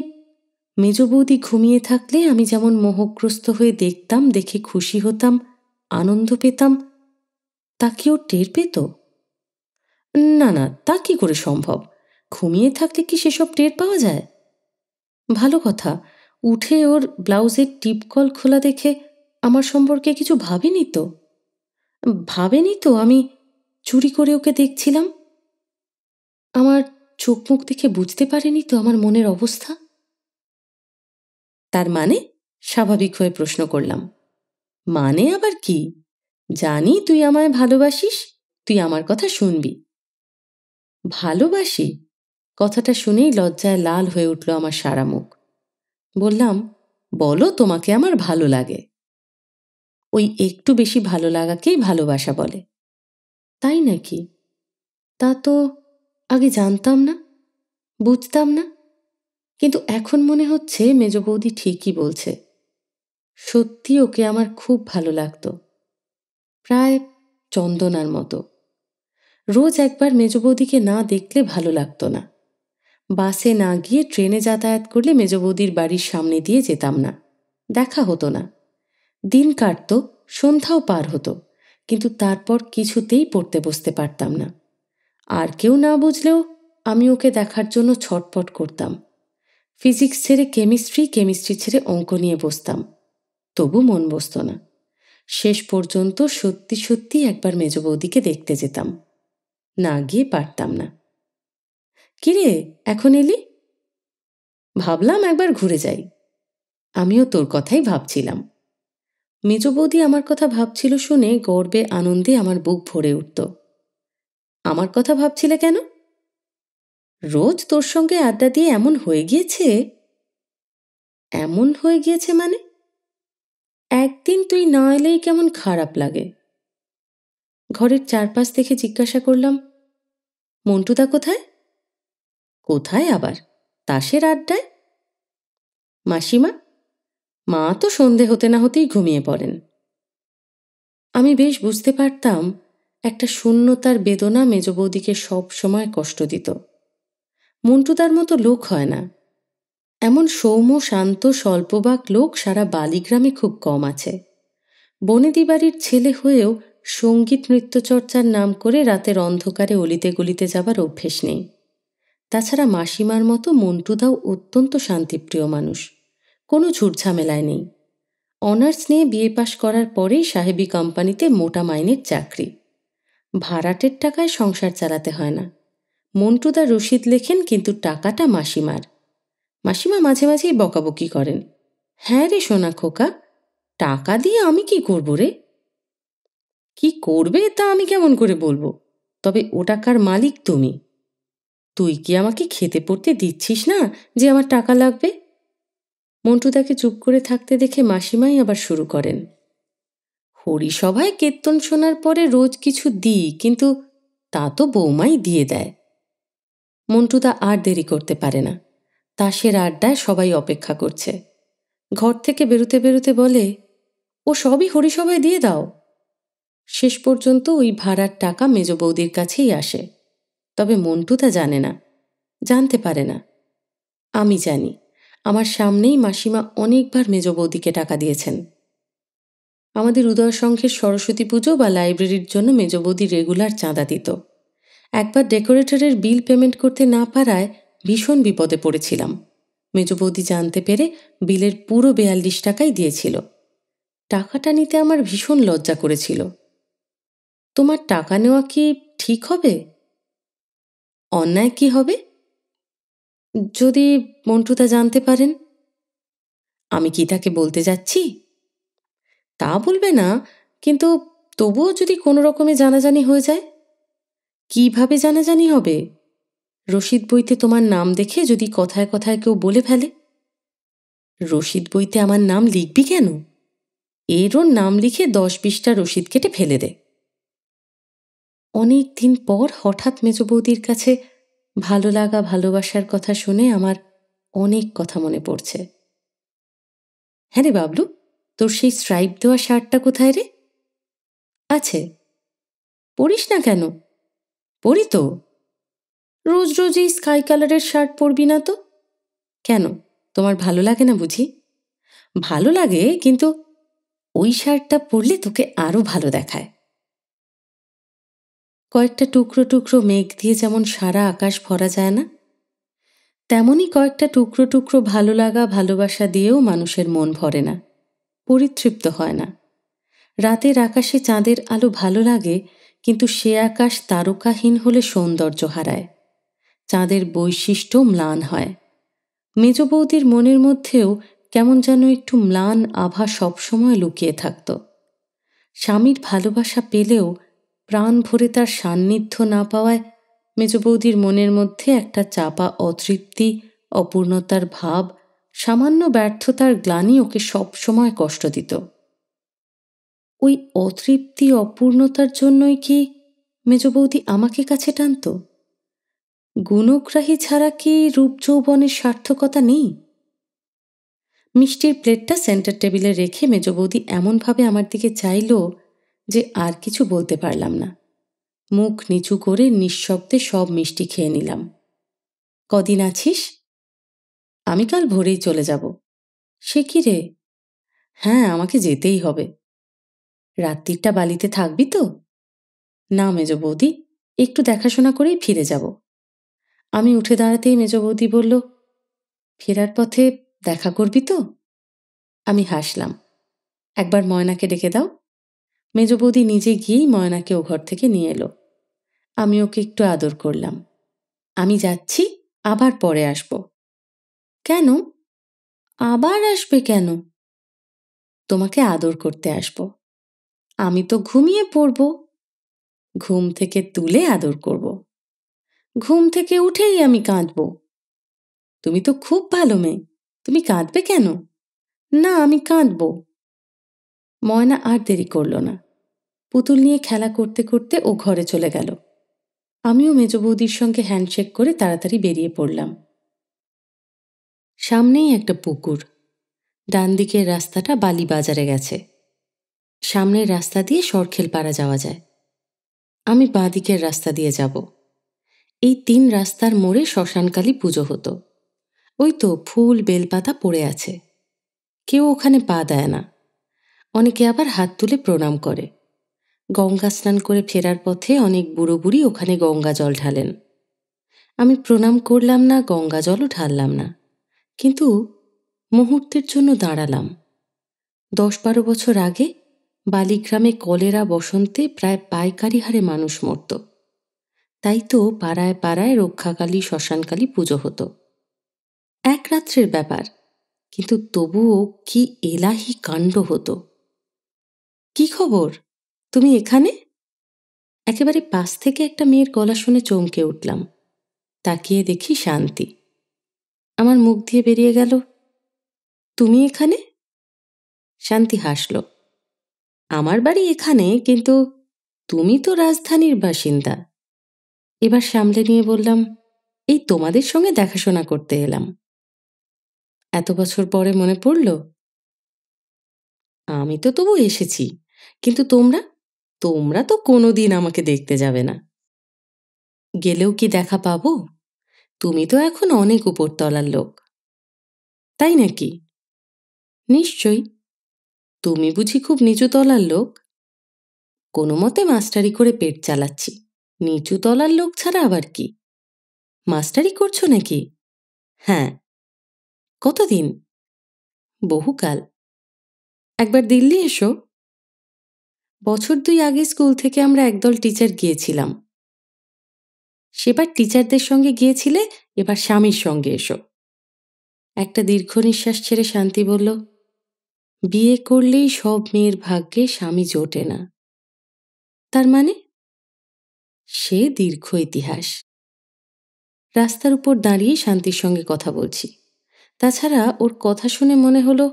মেজ বৌদি ঘুমিয়ে থাকলে আমি যেমন মোহগ্রস্ত হয়ে দেখতাম দেখে খুশি হতাম আনন্দ পেতাম তা কি ও টের পেত না না তা কি করে সম্ভব ঘুমিয়ে থাকলে কি সেসব টের পাওয়া যায় ভালো কথা উঠে ওর ব্লাউজের টিপকল খোলা দেখে আমার সম্পর্কে কিছু ভাবেনি তো ভাবেনি তো আমি চুরি করে ওকে দেখছিলাম আমার চোখ মুখ দেখে বুঝতে পারেনি তো আমার মনের অবস্থা তার মানে স্বাভাবিক হয়ে প্রশ্ন করলাম মানে আবার কি জানি তুই আমায় ভালোবাসিস তুই আমার কথা শুনবি ভালোবাসি কথাটা শুনেই লজ্জায় লাল হয়ে উঠল আমার সারা মুখ বললাম বলো তোমাকে আমার ভালো লাগে ওই একটু বেশি ভালো লাগাকেই ভালোবাসা বলে তাই নাকি তা তো আগে জানতাম না বুঝতাম না কিন্তু এখন মনে হচ্ছে মেজ বৌদি ঠিকই বলছে সত্যি ওকে আমার খুব ভালো লাগতো প্রায় চন্দনার মতো রোজ একবার মেজ বৌদিকে না দেখলে ভালো লাগতো না বাসে না গিয়ে ট্রেনে যাতায়াত করলে মেজ বৌদির বাড়ির সামনে দিয়ে যেতাম না দেখা হতো না দিন কাটত সন্ধ্যাও পার হতো কিন্তু তারপর কিছুতেই পড়তে বসতে পারতাম না আর কেউ না বুঝলেও আমি ওকে দেখার জন্য ছটপট করতাম ফিজিক্স ছেড়ে কেমিস্ট্রি কেমিস্ট্রি ছেড়ে অঙ্ক নিয়ে বসতাম তবু মন বসত না শেষ পর্যন্ত সত্যি সত্যি একবার মেজ বৌদিকে দেখতে যেতাম না গিয়ে পারতাম না কিরে এখন এলি ভাবলাম একবার ঘুরে যাই আমিও তোর কথাই ভাবছিলাম মেজ বৌদি আমার কথা ভাবছিল শুনে গর্বে আনন্দে আমার বুক ভরে উঠত আমার কথা ভাবছিলে কেন রোজ তোর সঙ্গে আড্ডা দিয়ে এমন হয়ে গিয়েছে এমন হয়ে গিয়েছে মানে একদিন তুই না এলেই কেমন খারাপ লাগে ঘরের চারপাশ দেখে জিজ্ঞাসা করলাম মন্টুদা কোথায় কোথায় আবার তাসের আড্ডায় মাসিমা মা তো সন্ধে হতে না হতেই ঘুমিয়ে পড়েন আমি বেশ বুঝতে পারতাম একটা শূন্যতার বেদনা মেজ বৌদিকে সব সময় কষ্ট দিত মন্টুদার মতো লোক হয় না এমন সৌম্য শান্ত স্বল্পবাক লোক সারা বালিগ্রামে খুব কম আছে বনেদি বাড়ির ছেলে হয়েও সঙ্গীত নৃত্যচর্চার নাম করে রাতের অন্ধকারে অলিতে গলিতে যাবার অভ্যেস নেই তাছাড়া মাসিমার মতো মন্টুদাও অত্যন্ত শান্তিপ্রিয় মানুষ কোনো ঝুটঝামেলায় নেই অনার্স নিয়ে বিয়ে পাশ করার পরেই সাহেবী কোম্পানিতে মোটা মাইনের চাকরি ভাড়াটের টাকায় সংসার চালাতে হয় না মন্টুদা রসিদ লেখেন কিন্তু টাকাটা মাসিমার মাসিমা মাঝে মাঝেই বকাবকি করেন হ্যাঁ রে সোনা খোকা টাকা দিয়ে আমি কি করব রে কি করবে তা আমি কেমন করে বলবো তবে ও টাকার মালিক তুমি তুই কি আমাকে খেতে পড়তে দিচ্ছিস না যে আমার টাকা লাগবে মন্টু চুপ করে থাকতে দেখে মাসিমাই আবার শুরু করেন হরিসভায় কীর্তন শোনার পরে রোজ কিছু দিই কিন্তু তা তো বৌমাই দিয়ে দেয় মন্টুদা আর দেরি করতে পারে না তাসের আড্ডায় সবাই অপেক্ষা করছে ঘর থেকে বেরোতে বেরোতে বলে ও সবই হরিসভায় দিয়ে দাও শেষ পর্যন্ত ওই ভাড়ার টাকা মেজ বৌদির কাছেই আসে তবে মন্টু তা জানে না জানতে পারে না আমি জানি আমার সামনেই মাসিমা অনেকবার মেজ বৌদিকে টাকা দিয়েছেন আমাদের উদয় সংঘের সরস্বতী পুজো বা লাইব্রেরির জন্য মেজবৌদি রেগুলার চাঁদা দিত একবার ডেকোরেটরের বিল পেমেন্ট করতে না পারায় ভীষণ বিপদে পড়েছিলাম মেজবৌদি জানতে পেরে বিলের পুরো বেয়াল্লিশ টাকাই দিয়েছিল টাকাটা নিতে আমার ভীষণ লজ্জা করেছিল তোমার টাকা নেওয়া কি ঠিক হবে অন্যায় কি হবে যদি মন্টুদা জানতে পারেন আমি কি তাকে বলতে যাচ্ছি তা বলবে না কিন্তু তবুও যদি কোনো রকমে জানাজানি হয়ে যায় কিভাবে জানাজানি হবে রশিদ বইতে তোমার নাম দেখে যদি কথায় কথায় কেউ বলে ফেলে রশিদ বইতে আমার নাম লিখবি কেন এরও নাম লিখে দশ বিশটা রশিদ কেটে ফেলে দে অনেক দিন পর হঠাৎ মেজ বৌদির কাছে ভালো লাগা ভালোবাসার কথা শুনে আমার অনেক কথা মনে পড়ছে হ্যাঁ রে বাবলু তোর সেই স্ট্রাইপ দেওয়া শার্টটা কোথায় রে আছে পরিস না কেন পরি তো রোজ রোজ এই স্কাই কালারের শার্ট পরবি না তো কেন তোমার ভালো লাগে না বুঝি ভালো লাগে কিন্তু ওই শার্টটা পরলে তোকে আরও ভালো দেখায় কয়েকটা টুকরো টুকরো মেঘ দিয়ে যেমন সারা আকাশ ভরা যায় না তেমনই কয়েকটা টুকরো টুকরো ভালো লাগা ভালোবাসা দিয়েও মানুষের মন ভরে না পরিতৃপ্ত হয় না রাতের আকাশে চাঁদের আলো ভালো লাগে কিন্তু সে আকাশ তারকাহীন হলে সৌন্দর্য হারায় চাঁদের বৈশিষ্ট্য ম্লান হয় মেজ বৌদির মনের মধ্যেও কেমন যেন একটু ম্লান আভা সবসময় লুকিয়ে থাকত স্বামীর ভালোবাসা পেলেও প্রাণ ভরে তার সান্নিধ্য না পাওয়ায় মেজ বৌদির মনের মধ্যে একটা চাপা অতৃপ্তি অপূর্ণতার ভাব সামান্য ব্যর্থতার গ্লানি ওকে সবসময় কষ্ট দিত ওই অতৃপ্তি অপূর্ণতার জন্যই কি মেজ বৌদি আমাকে কাছে টানত গুণগ্রাহী ছাড়া কি রূপ যৌবনের সার্থকতা নেই মিষ্টির প্লেটটা সেন্টার টেবিলে রেখে মেজ বৌদি এমনভাবে আমার দিকে চাইল যে আর কিছু বলতে পারলাম না মুখ নিচু করে নিঃশব্দে সব মিষ্টি খেয়ে নিলাম কদিন আছিস আমি কাল ভোরেই চলে যাব সে কি রে হ্যাঁ আমাকে যেতেই হবে রাত্রিটা বালিতে থাকবি তো না মেজ বৌদি একটু দেখাশোনা করেই ফিরে যাব আমি উঠে দাঁড়াতেই মেজ বৌদি বলল ফেরার পথে দেখা করবি তো আমি হাসলাম একবার ময়নাকে ডেকে দাও মেজ বৌদি নিজে গিয়েই ময়নাকে ও ঘর থেকে নিয়ে এলো আমি ওকে একটু আদর করলাম আমি যাচ্ছি আবার পরে আসবো কেন আবার আসবে কেন তোমাকে আদর করতে আসব আমি তো ঘুমিয়ে পড়ব ঘুম থেকে তুলে আদর করব ঘুম থেকে উঠেই আমি কাঁদব তুমি তো খুব ভালো মেয়ে তুমি কাঁদবে কেন না আমি কাঁদব ময়না আর দেরি করল না পুতুল নিয়ে খেলা করতে করতে ও ঘরে চলে গেল আমিও মেজ বৌদির সঙ্গে হ্যান্ডশেক করে তাড়াতাড়ি বেরিয়ে পড়লাম সামনেই একটা পুকুর ডান দিকের রাস্তাটা বালি বাজারে গেছে সামনের রাস্তা দিয়ে সরখেল পাড়া যাওয়া যায় আমি বাঁ দিকের রাস্তা দিয়ে যাব এই তিন রাস্তার মোড়ে শ্মশানকালী পুজো হতো ওই তো ফুল বেলপাতা পড়ে আছে কেউ ওখানে পা দেয় না অনেকে আবার হাত তুলে প্রণাম করে গঙ্গা স্নান করে ফেরার পথে অনেক বুড়ো বুড়ি ওখানে গঙ্গা জল ঢালেন আমি প্রণাম করলাম না গঙ্গা জলও ঢাললাম না কিন্তু মুহূর্তের জন্য দাঁড়ালাম দশ বারো বছর আগে বালিগ্রামে কলেরা বসন্তে প্রায় পাইকারি হারে মানুষ মরত তাই তো পাড়ায় পাড়ায় রক্ষাকালী শ্মশানকালী পুজো হতো এক রাত্রের ব্যাপার কিন্তু তবুও কি এলাহি কাণ্ড হতো কি খবর তুমি এখানে একেবারে পাশ থেকে একটা মেয়ের গলা শুনে চমকে উঠলাম তাকিয়ে দেখি শান্তি আমার মুখ দিয়ে বেরিয়ে গেল তুমি এখানে শান্তি হাসল আমার বাড়ি এখানে কিন্তু তুমি তো রাজধানীর বাসিন্দা এবার সামলে নিয়ে বললাম এই তোমাদের সঙ্গে দেখাশোনা করতে এলাম এত বছর পরে মনে পড়ল আমি তো তবু এসেছি কিন্তু তোমরা তোমরা তো কোনোদিন আমাকে দেখতে যাবে না গেলেও কি দেখা পাবো তুমি তো এখন অনেক উপরতলার লোক তাই নাকি নিশ্চয়ই তুমি বুঝি খুব নিচু তলার লোক কোনো মতে মাস্টারি করে পেট চালাচ্ছি নিচু তলার লোক ছাড়া আবার কি মাস্টারি করছো নাকি হ্যাঁ কতদিন বহুকাল একবার দিল্লি এসো বছর দুই আগে স্কুল থেকে আমরা একদল টিচার গিয়েছিলাম সেবার টিচারদের সঙ্গে গিয়েছিলে এবার স্বামীর সঙ্গে এসো একটা দীর্ঘ নিঃশ্বাস ছেড়ে শান্তি বলল বিয়ে করলেই সব মেয়ের ভাগ্যে স্বামী জোটে না তার মানে সে দীর্ঘ ইতিহাস রাস্তার উপর দাঁড়িয়ে শান্তির সঙ্গে কথা বলছি তাছাড়া ওর কথা শুনে মনে হলো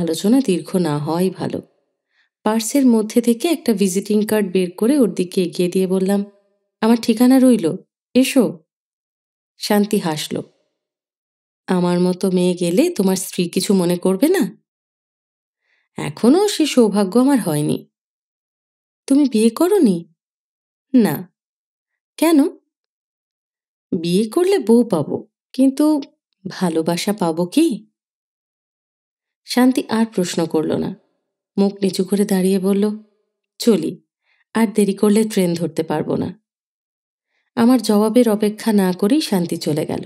আলোচনা দীর্ঘ না হওয়াই ভালো পার্সের মধ্যে থেকে একটা ভিজিটিং কার্ড বের করে ওর দিকে এগিয়ে দিয়ে বললাম আমার ঠিকানা রইল এসো শান্তি হাসল আমার মতো মেয়ে গেলে তোমার স্ত্রী কিছু মনে করবে না এখনও সে সৌভাগ্য আমার হয়নি তুমি বিয়ে করনি না কেন বিয়ে করলে বউ পাবো কিন্তু ভালোবাসা পাবো কি শান্তি আর প্রশ্ন করল না মুখ নিচু করে দাঁড়িয়ে বলল চলি আর দেরি করলে ট্রেন ধরতে পারবো না আমার জবাবের অপেক্ষা না করেই শান্তি চলে গেল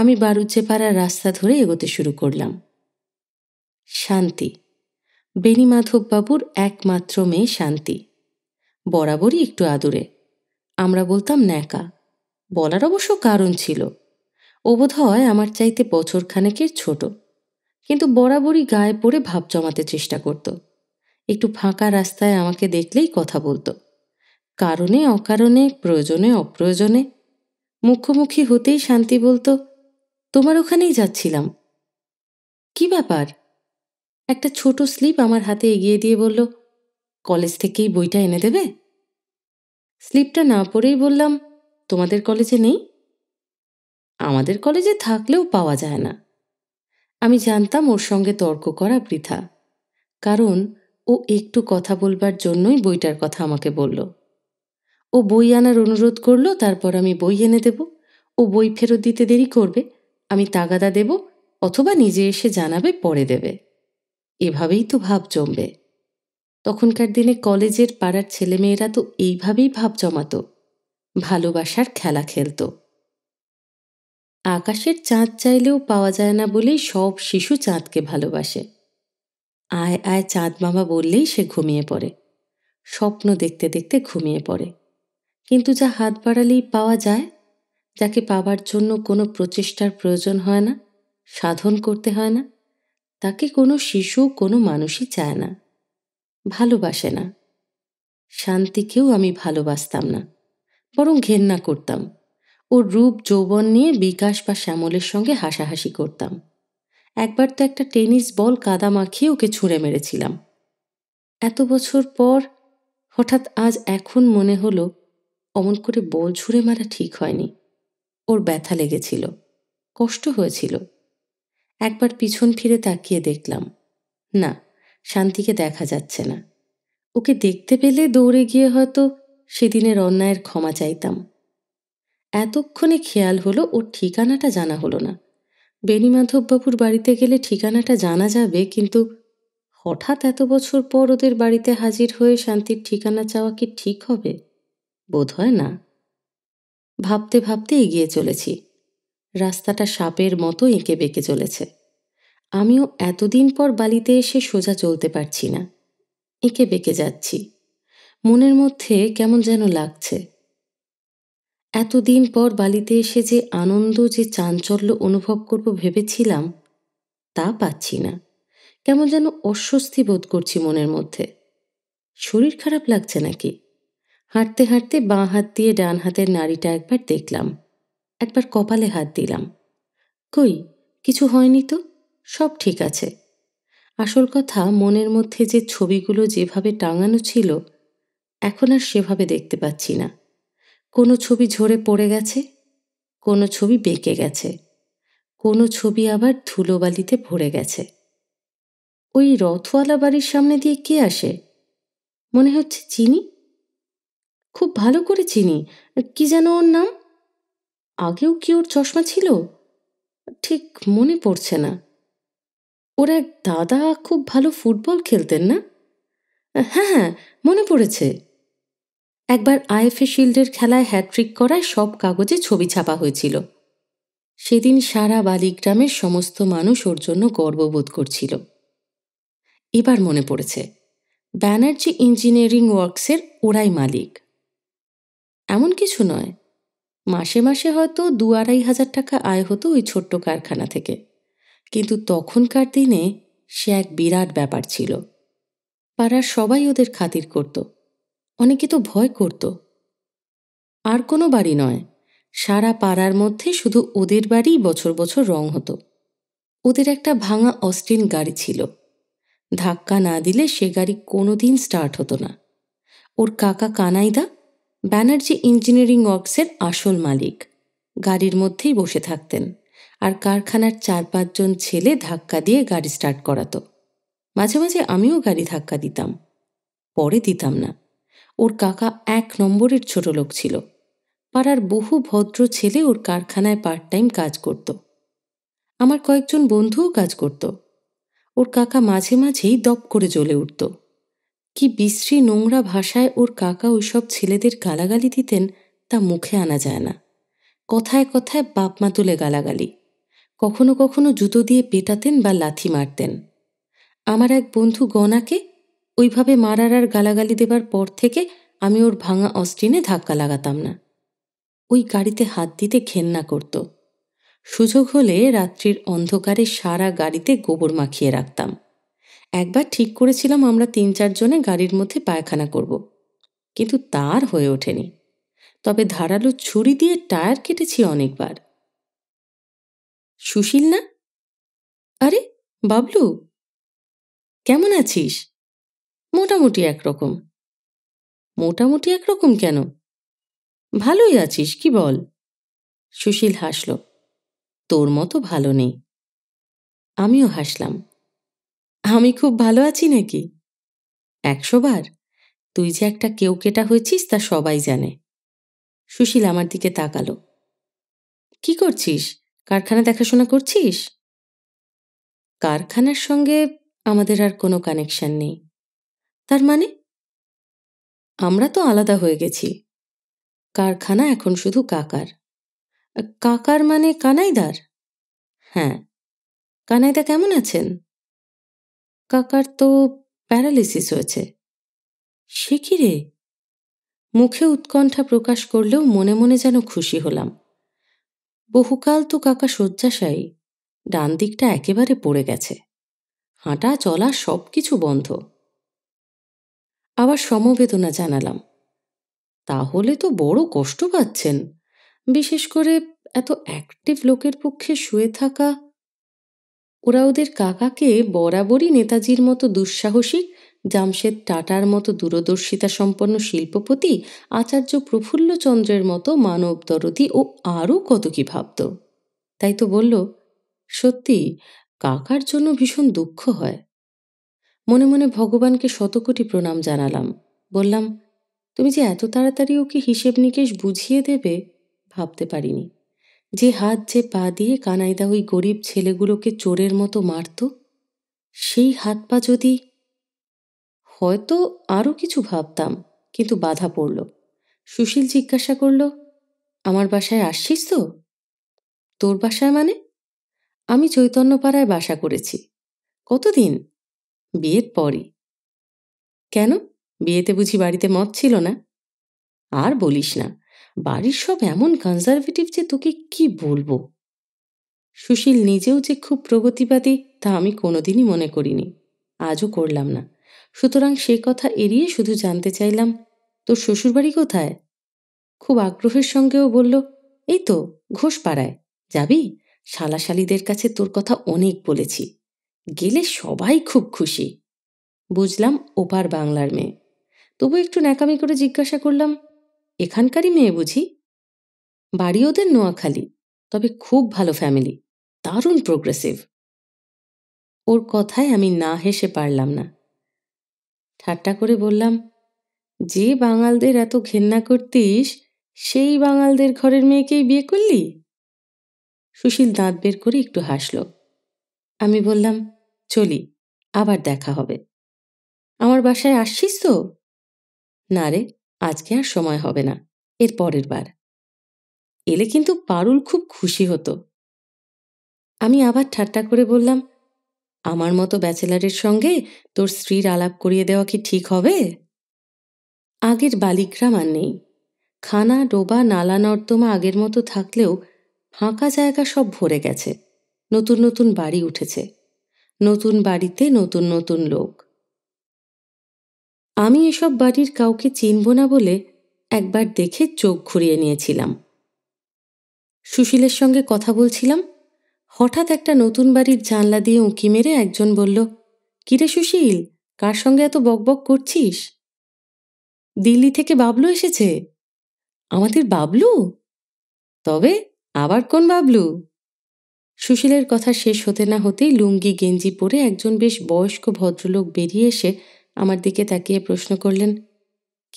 আমি বারুজ্জে পাড়ার রাস্তা ধরে এগোতে শুরু করলাম শান্তি বেণীমাধববাবুর একমাত্র মেয়ে শান্তি বরাবরই একটু আদুরে আমরা বলতাম ন্যাকা বলার অবশ্য কারণ ছিল ও বোধ হয় আমার চাইতে বছর খানেকের ছোট কিন্তু বরাবরই গায়ে পড়ে ভাব জমাতে চেষ্টা করত একটু ফাঁকা রাস্তায় আমাকে দেখলেই কথা বলতো কারণে অকারণে প্রয়োজনে অপ্রয়োজনে মুখোমুখি হতেই শান্তি বলতো তোমার ওখানেই যাচ্ছিলাম কি ব্যাপার একটা ছোট স্লিপ আমার হাতে এগিয়ে দিয়ে বলল কলেজ থেকেই বইটা এনে দেবে স্লিপটা না পড়েই বললাম তোমাদের কলেজে নেই আমাদের কলেজে থাকলেও পাওয়া যায় না আমি জানতাম ওর সঙ্গে তর্ক করা বৃথা কারণ ও একটু কথা বলবার জন্যই বইটার কথা আমাকে বলল ও বই আনার অনুরোধ করলো তারপর আমি বই এনে দেব ও বই ফেরত দিতে দেরি করবে আমি তাগাদা দেব অথবা নিজে এসে জানাবে পরে দেবে এভাবেই তো ভাব জমবে তখনকার দিনে কলেজের পাড়ার ছেলেমেয়েরা তো এইভাবেই ভাব জমাতো ভালোবাসার খেলা খেলত আকাশের চাঁদ চাইলেও পাওয়া যায় না বলেই সব শিশু চাঁদকে ভালোবাসে আয় আয় চাঁদ মামা বললেই সে ঘুমিয়ে পড়ে স্বপ্ন দেখতে দেখতে ঘুমিয়ে পড়ে কিন্তু যা হাত বাড়ালেই পাওয়া যায় যাকে পাবার জন্য কোনো প্রচেষ্টার প্রয়োজন হয় না সাধন করতে হয় না তাকে কোনো শিশু কোনো মানুষই চায় না ভালোবাসে না শান্তিকেও আমি ভালোবাসতাম না বরং ঘেন্না করতাম ওর রূপ যৌবন নিয়ে বিকাশ বা শ্যামলের সঙ্গে হাসাহাসি করতাম একবার তো একটা টেনিস বল কাদা মাখিয়ে ওকে ছুঁড়ে মেরেছিলাম এত বছর পর হঠাৎ আজ এখন মনে হলো অমন করে বল ছুঁড়ে মারা ঠিক হয়নি ওর ব্যথা লেগেছিল কষ্ট হয়েছিল একবার পিছন ফিরে তাকিয়ে দেখলাম না শান্তিকে দেখা যাচ্ছে না ওকে দেখতে পেলে দৌড়ে গিয়ে হয়তো সেদিনের অন্যায়ের ক্ষমা চাইতাম এতক্ষণে খেয়াল হলো ওর ঠিকানাটা জানা হলো না বেণীমাধববাবুর বাড়িতে গেলে ঠিকানাটা জানা যাবে কিন্তু হঠাৎ এত বছর পর ওদের বাড়িতে হাজির হয়ে শান্তির ঠিকানা চাওয়া কি ঠিক হবে বোধ হয় না ভাবতে ভাবতে এগিয়ে চলেছি রাস্তাটা সাপের মতো এঁকে বেঁকে চলেছে আমিও এতদিন পর বালিতে এসে সোজা চলতে পারছি না এঁকে বেঁকে যাচ্ছি মনের মধ্যে কেমন যেন লাগছে এতদিন পর বালিতে এসে যে আনন্দ যে চাঞ্চল্য অনুভব করব ভেবেছিলাম তা পাচ্ছি না কেমন যেন অস্বস্তি বোধ করছি মনের মধ্যে শরীর খারাপ লাগছে নাকি হাঁটতে হাঁটতে বাঁ হাত দিয়ে ডান হাতের নাড়িটা একবার দেখলাম একবার কপালে হাত দিলাম কই কিছু হয়নি তো সব ঠিক আছে আসল কথা মনের মধ্যে যে ছবিগুলো যেভাবে টাঙানো ছিল এখন আর সেভাবে দেখতে পাচ্ছি না কোনো ছবি ঝরে পড়ে গেছে কোনো ছবি বেঁকে গেছে কোনো ছবি আবার ধুলোবালিতে ভরে গেছে ওই রথওয়ালা বাড়ির সামনে দিয়ে কে আসে মনে হচ্ছে চিনি খুব ভালো করে চিনি কি যেন ওর নাম আগেও কি ওর চশমা ছিল ঠিক মনে পড়ছে না ওর এক দাদা খুব ভালো ফুটবল খেলতেন না হ্যাঁ হ্যাঁ মনে পড়েছে একবার আইএফএ শিল্ডের খেলায় হ্যাট্রিক করায় সব কাগজে ছবি ছাপা হয়েছিল সেদিন সারা বালিগ্রামের সমস্ত মানুষ ওর জন্য গর্ববোধ করছিল এবার মনে পড়েছে ব্যানার্জি ইঞ্জিনিয়ারিং ওয়ার্কসের ওরাই মালিক এমন কিছু নয় মাসে মাসে হয়তো দু আড়াই হাজার টাকা আয় হতো ওই ছোট্ট কারখানা থেকে কিন্তু তখনকার দিনে সে এক বিরাট ব্যাপার ছিল পাড়ার সবাই ওদের খাতির করত অনেকে তো ভয় করত আর কোনো বাড়ি নয় সারা পাড়ার মধ্যে শুধু ওদের বাড়ি বছর বছর রং হতো ওদের একটা ভাঙা অস্টিন গাড়ি ছিল ধাক্কা না দিলে সে গাড়ি কোনোদিন স্টার্ট হতো না ওর কাকা কানাইদা ব্যানার্জি ইঞ্জিনিয়ারিং ওয়ার্কসের আসল মালিক গাড়ির মধ্যেই বসে থাকতেন আর কারখানার চার পাঁচজন ছেলে ধাক্কা দিয়ে গাড়ি স্টার্ট করাতো মাঝে মাঝে আমিও গাড়ি ধাক্কা দিতাম পরে দিতাম না ওর কাকা এক নম্বরের ছোট লোক ছিল পাড়ার বহু ভদ্র ছেলে ওর কারখানায় পার্ট টাইম কাজ করত আমার কয়েকজন বন্ধুও কাজ করত ওর কাকা মাঝে মাঝেই দপ করে জ্বলে উঠত কি বিশ্রী নোংরা ভাষায় ওর কাকা ওইসব ছেলেদের গালাগালি দিতেন তা মুখে আনা যায় না কথায় কথায় বাপ মা তুলে গালাগালি কখনো কখনো জুতো দিয়ে পেটাতেন বা লাথি মারতেন আমার এক বন্ধু গনাকে ওইভাবে মারার আর গালাগালি দেবার পর থেকে আমি ওর ভাঙা অস্টিনে ধাক্কা লাগাতাম না ওই গাড়িতে হাত দিতে ঘেন্না করত সুযোগ হলে রাত্রির অন্ধকারে সারা গাড়িতে গোবর মাখিয়ে রাখতাম একবার ঠিক করেছিলাম আমরা তিন চারজনে গাড়ির মধ্যে পায়খানা করব। কিন্তু তার হয়ে ওঠেনি তবে ধারালো ছুরি দিয়ে টায়ার কেটেছি অনেকবার সুশীল না আরে বাবলু কেমন আছিস মোটামুটি একরকম মোটামুটি একরকম কেন ভালোই আছিস কি বল সুশীল হাসল তোর মতো ভালো নেই আমিও হাসলাম আমি খুব ভালো আছি নাকি একশোবার তুই যে একটা কেউ কেটা হয়েছিস তা সবাই জানে সুশীল আমার দিকে তাকালো কি করছিস কারখানা দেখাশোনা করছিস কারখানার সঙ্গে আমাদের আর কোনো কানেকশন নেই তার মানে আমরা তো আলাদা হয়ে গেছি কারখানা এখন শুধু কাকার কাকার মানে কানাইদার হ্যাঁ কানাইদা কেমন আছেন কাকার তো প্যারালিসিস হয়েছে সে কি রে মুখে উৎকণ্ঠা প্রকাশ করলেও মনে মনে যেন খুশি হলাম বহুকাল তো কাকা শয্যাশায়ী ডান দিকটা একেবারে পড়ে গেছে হাঁটা চলা সব কিছু বন্ধ আবার সমবেদনা জানালাম তাহলে তো বড় কষ্ট পাচ্ছেন বিশেষ করে এত অ্যাক্টিভ লোকের পক্ষে শুয়ে থাকা ওরা ওদের কাকাকে বরাবরই নেতাজির মতো দুঃসাহসিক জামশেদ টাটার মতো দূরদর্শিতা সম্পন্ন শিল্পপতি আচার্য প্রফুল্লচন্দ্রের মতো মানব দরদি ও আরও কত কি ভাবত তাই তো বলল সত্যি কাকার জন্য ভীষণ দুঃখ হয় মনে মনে ভগবানকে শতকোটি প্রণাম জানালাম বললাম তুমি যে এত তাড়াতাড়ি ওকে হিসেব নিকেশ বুঝিয়ে দেবে ভাবতে পারিনি যে হাত যে পা দিয়ে কানাইদা ওই গরিব ছেলেগুলোকে চোরের মতো মারত সেই হাত পা যদি হয়তো আরও কিছু ভাবতাম কিন্তু বাধা পড়ল সুশীল জিজ্ঞাসা করল আমার বাসায় আসছিস তো তোর বাসায় মানে আমি চৈতন্যপাড়ায় বাসা করেছি কতদিন বিয়ের পরই কেন বিয়েতে বুঝি বাড়িতে মত ছিল না আর বলিস না বাড়ির সব এমন কনজারভেটিভ যে তোকে কি বলবো সুশীল নিজেও যে খুব প্রগতিবাদী তা আমি কোনোদিনই মনে করিনি আজও করলাম না সুতরাং সে কথা এড়িয়ে শুধু জানতে চাইলাম তোর শ্বশুরবাড়ি কোথায় খুব আগ্রহের সঙ্গেও বলল এই তো ঘোষপাড়ায় যাবি শালাশালিদের কাছে তোর কথা অনেক বলেছি গেলে সবাই খুব খুশি বুঝলাম ওপার বাংলার মেয়ে তবু একটু ন্যাকামি করে জিজ্ঞাসা করলাম এখানকারই মেয়ে বুঝি বাড়ি ওদের নোয়াখালী তবে খুব ভালো ফ্যামিলি দারুণ প্রোগ্রেসিভ ওর কথায় আমি না হেসে পারলাম না ঠাট্টা করে বললাম যে বাঙালদের এত ঘেন্না করতিস সেই বাঙালদের ঘরের মেয়েকেই বিয়ে করলি সুশীল দাঁত বের করে একটু হাসল আমি বললাম চলি আবার দেখা হবে আমার বাসায় আসছিস তো না রে আজকে আর সময় হবে না এর পরের বার এলে কিন্তু পারুল খুব খুশি হতো আমি আবার ঠাট্টা করে বললাম আমার মতো ব্যাচেলারের সঙ্গে তোর স্ত্রীর আলাপ করিয়ে দেওয়া কি ঠিক হবে আগের বালিগ্রাম আর নেই খানা ডোবা নালা নর্দমা আগের মতো থাকলেও ফাঁকা জায়গা সব ভরে গেছে নতুন নতুন বাড়ি উঠেছে নতুন বাড়িতে নতুন নতুন লোক আমি এসব বাড়ির কাউকে চিনব না বলে একবার দেখে চোখ ঘুরিয়ে নিয়েছিলাম সুশীলের সঙ্গে কথা বলছিলাম হঠাৎ একটা নতুন বাড়ির জানলা দিয়ে উঁকি মেরে একজন বলল কিরে সুশীল কার সঙ্গে এত বকবক করছিস দিল্লি থেকে বাবলু এসেছে আমাদের বাবলু তবে আবার কোন বাবলু সুশীলের কথা শেষ হতে না হতেই লুঙ্গি গেঞ্জি পরে একজন বেশ বয়স্ক ভদ্রলোক বেরিয়ে এসে আমার দিকে তাকিয়ে প্রশ্ন করলেন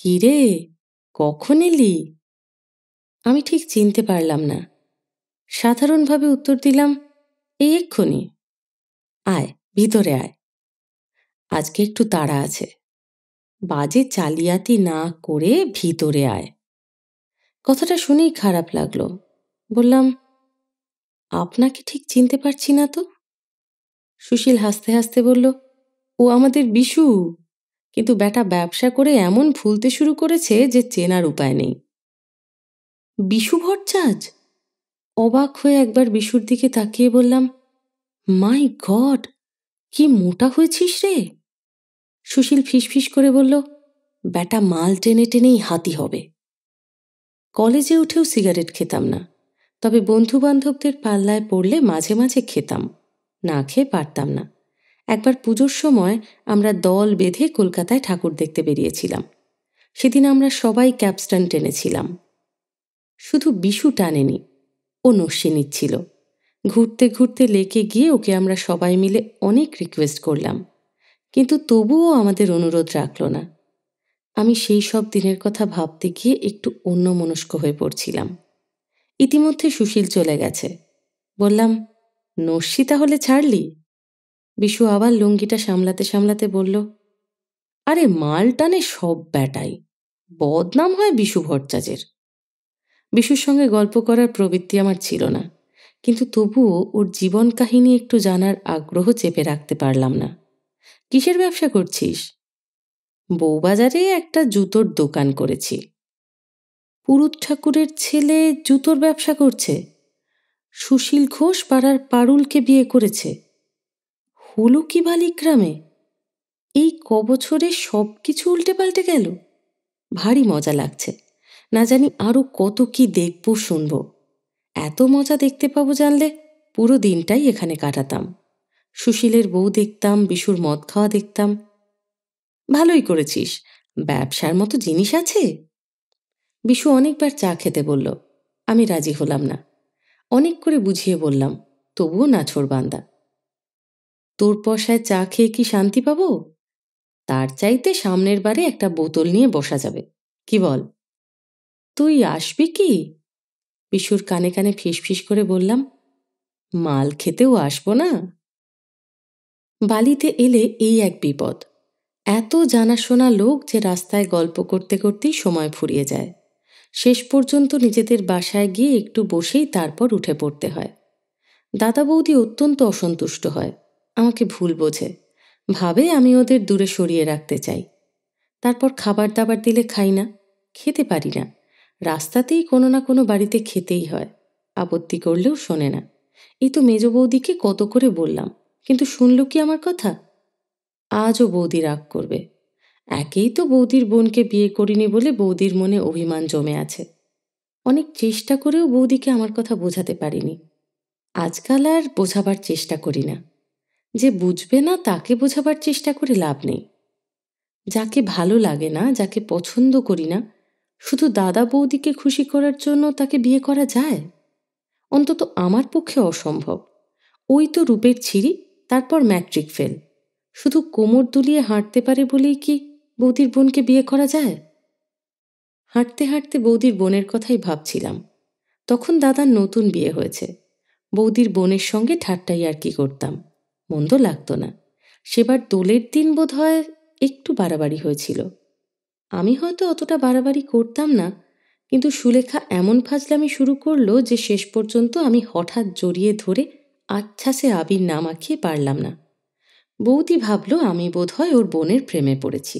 কিরে রে কখন এলি আমি ঠিক চিনতে পারলাম না সাধারণভাবে উত্তর দিলাম এই এক্ষুনি আয় ভিতরে আয় আজকে একটু তাড়া আছে বাজে চালিয়াতি না করে ভিতরে আয় কথাটা শুনেই খারাপ লাগলো বললাম আপনাকে ঠিক চিনতে পারছি না তো সুশীল হাসতে হাসতে বলল ও আমাদের বিশু কিন্তু ব্যাটা ব্যবসা করে এমন ফুলতে শুরু করেছে যে চেনার উপায় নেই বিশু ভট্টাচ অবাক হয়ে একবার বিশুর দিকে তাকিয়ে বললাম মাই গড কি মোটা হয়েছিস রে সুশীল ফিসফিস করে বলল ব্যাটা মাল টেনে টেনেই হাতি হবে কলেজে উঠেও সিগারেট খেতাম না তবে বন্ধু বান্ধবদের পাল্লায় পড়লে মাঝে মাঝে খেতাম না খেয়ে পারতাম না একবার পুজোর সময় আমরা দল বেঁধে কলকাতায় ঠাকুর দেখতে বেরিয়েছিলাম সেদিন আমরা সবাই ক্যাপস্টান টেনেছিলাম শুধু বিশু টানেনি ও নস্যে নিচ্ছিল ঘুরতে ঘুরতে লেকে গিয়ে ওকে আমরা সবাই মিলে অনেক রিকোয়েস্ট করলাম কিন্তু তবুও আমাদের অনুরোধ রাখল না আমি সেই সব দিনের কথা ভাবতে গিয়ে একটু অন্যমনস্ক হয়ে পড়ছিলাম ইতিমধ্যে সুশীল চলে গেছে বললাম নস্যি তাহলে ছাড়লি বিশু আবার লুঙ্গিটা সামলাতে সামলাতে বলল আরে মাল টানে সব ব্যাটাই বদনাম হয় বিশু ভট্টাচের বিশুর সঙ্গে গল্প করার প্রবৃত্তি আমার ছিল না কিন্তু তবুও ওর জীবন কাহিনী একটু জানার আগ্রহ চেপে রাখতে পারলাম না কিসের ব্যবসা করছিস বউবাজারে একটা জুতোর দোকান করেছি পুরুত ঠাকুরের ছেলে জুতোর ব্যবসা করছে সুশীল ঘোষ পাড়ার পারুলকে বিয়ে করেছে হলো কি গ্রামে এই কবছরে সব কিছু উল্টে পাল্টে গেল ভারী মজা লাগছে না জানি আরও কত কি দেখব শুনব এত মজা দেখতে পাবো জানলে পুরো দিনটাই এখানে কাটাতাম সুশীলের বউ দেখতাম বিশুর মদ খাওয়া দেখতাম ভালোই করেছিস ব্যবসার মতো জিনিস আছে বিশু অনেকবার চা খেতে বলল আমি রাজি হলাম না অনেক করে বুঝিয়ে বললাম তবুও না ছোড় বান্দা তোর পশায় চা খেয়ে কি শান্তি পাবো তার চাইতে সামনের বারে একটা বোতল নিয়ে বসা যাবে কি বল তুই আসবি কি বিশুর কানে কানে ফিসফিস করে বললাম মাল খেতেও আসবো না বালিতে এলে এই এক বিপদ এত জানাশোনা লোক যে রাস্তায় গল্প করতে করতেই সময় ফুরিয়ে যায় শেষ পর্যন্ত নিজেদের বাসায় গিয়ে একটু বসেই তারপর উঠে পড়তে হয় দাদা বৌদি অত্যন্ত অসন্তুষ্ট হয় আমাকে ভুল বোঝে ভাবে আমি ওদের দূরে সরিয়ে রাখতে চাই তারপর খাবার দাবার দিলে খাই না খেতে পারি না রাস্তাতেই কোনো না কোনো বাড়িতে খেতেই হয় আপত্তি করলেও শোনে না এই তো মেজ বৌদিকে কত করে বললাম কিন্তু শুনল কি আমার কথা আজও বৌদি রাগ করবে একেই তো বৌদির বোনকে বিয়ে করিনি বলে বৌদির মনে অভিমান জমে আছে অনেক চেষ্টা করেও বৌদিকে আমার কথা বোঝাতে পারিনি আজকাল আর বোঝাবার চেষ্টা করি না যে বুঝবে না তাকে বোঝাবার চেষ্টা করে লাভ নেই যাকে ভালো লাগে না যাকে পছন্দ করি না শুধু দাদা বৌদিকে খুশি করার জন্য তাকে বিয়ে করা যায় অন্তত আমার পক্ষে অসম্ভব ওই তো রূপের ছিঁড়ি তারপর ম্যাট্রিক ফেল শুধু কোমর দুলিয়ে হাঁটতে পারে বলেই কি বৌদির বোনকে বিয়ে করা যায় হাঁটতে হাঁটতে বৌদির বোনের কথাই ভাবছিলাম তখন দাদার নতুন বিয়ে হয়েছে বৌদির বোনের সঙ্গে ঠাট্টাই আর কি করতাম মন্দ লাগতো না সেবার দোলের দিন বোধ হয় একটু বাড়াবাড়ি হয়েছিল আমি হয়তো অতটা বাড়াবাড়ি করতাম না কিন্তু সুলেখা এমন ফাজলামি শুরু করলো যে শেষ পর্যন্ত আমি হঠাৎ জড়িয়ে ধরে আচ্ছাসে আবির না মাখিয়ে পারলাম না বৌদি ভাবল আমি বোধহয় ওর বোনের প্রেমে পড়েছি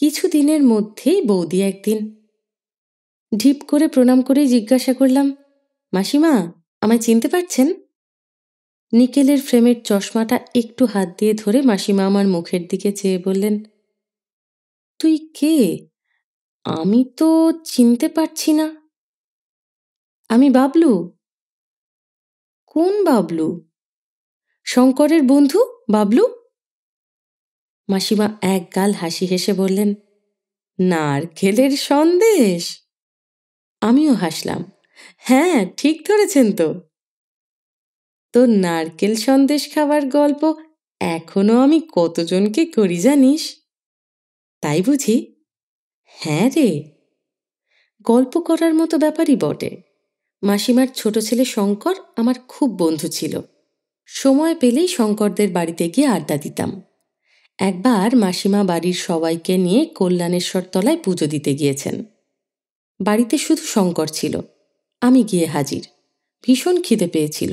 কিছু দিনের মধ্যেই বৌদি একদিন ঢিপ করে প্রণাম করে জিজ্ঞাসা করলাম মাসিমা আমায় চিনতে পারছেন নিকেলের ফ্রেমের চশমাটা একটু হাত দিয়ে ধরে মাসিমা আমার মুখের দিকে চেয়ে বললেন তুই কে আমি তো চিনতে পারছি না আমি বাবলু কোন বাবলু শঙ্করের বন্ধু বাবলু মাসিমা এক গাল হাসি হেসে বললেন নারকেলের সন্দেশ আমিও হাসলাম হ্যাঁ ঠিক ধরেছেন তো তো নারকেল সন্দেশ খাওয়ার গল্প এখনো আমি কতজনকে করি জানিস তাই বুঝি হ্যাঁ রে গল্প করার মতো ব্যাপারই বটে মাসিমার ছোট ছেলে শঙ্কর আমার খুব বন্ধু ছিল সময় পেলেই শঙ্করদের বাড়িতে গিয়ে আড্ডা দিতাম একবার মাসিমা বাড়ির সবাইকে নিয়ে কল্যাণেশ্বর তলায় পুজো দিতে গিয়েছেন বাড়িতে শুধু শঙ্কর ছিল আমি গিয়ে হাজির ভীষণ খিদে পেয়েছিল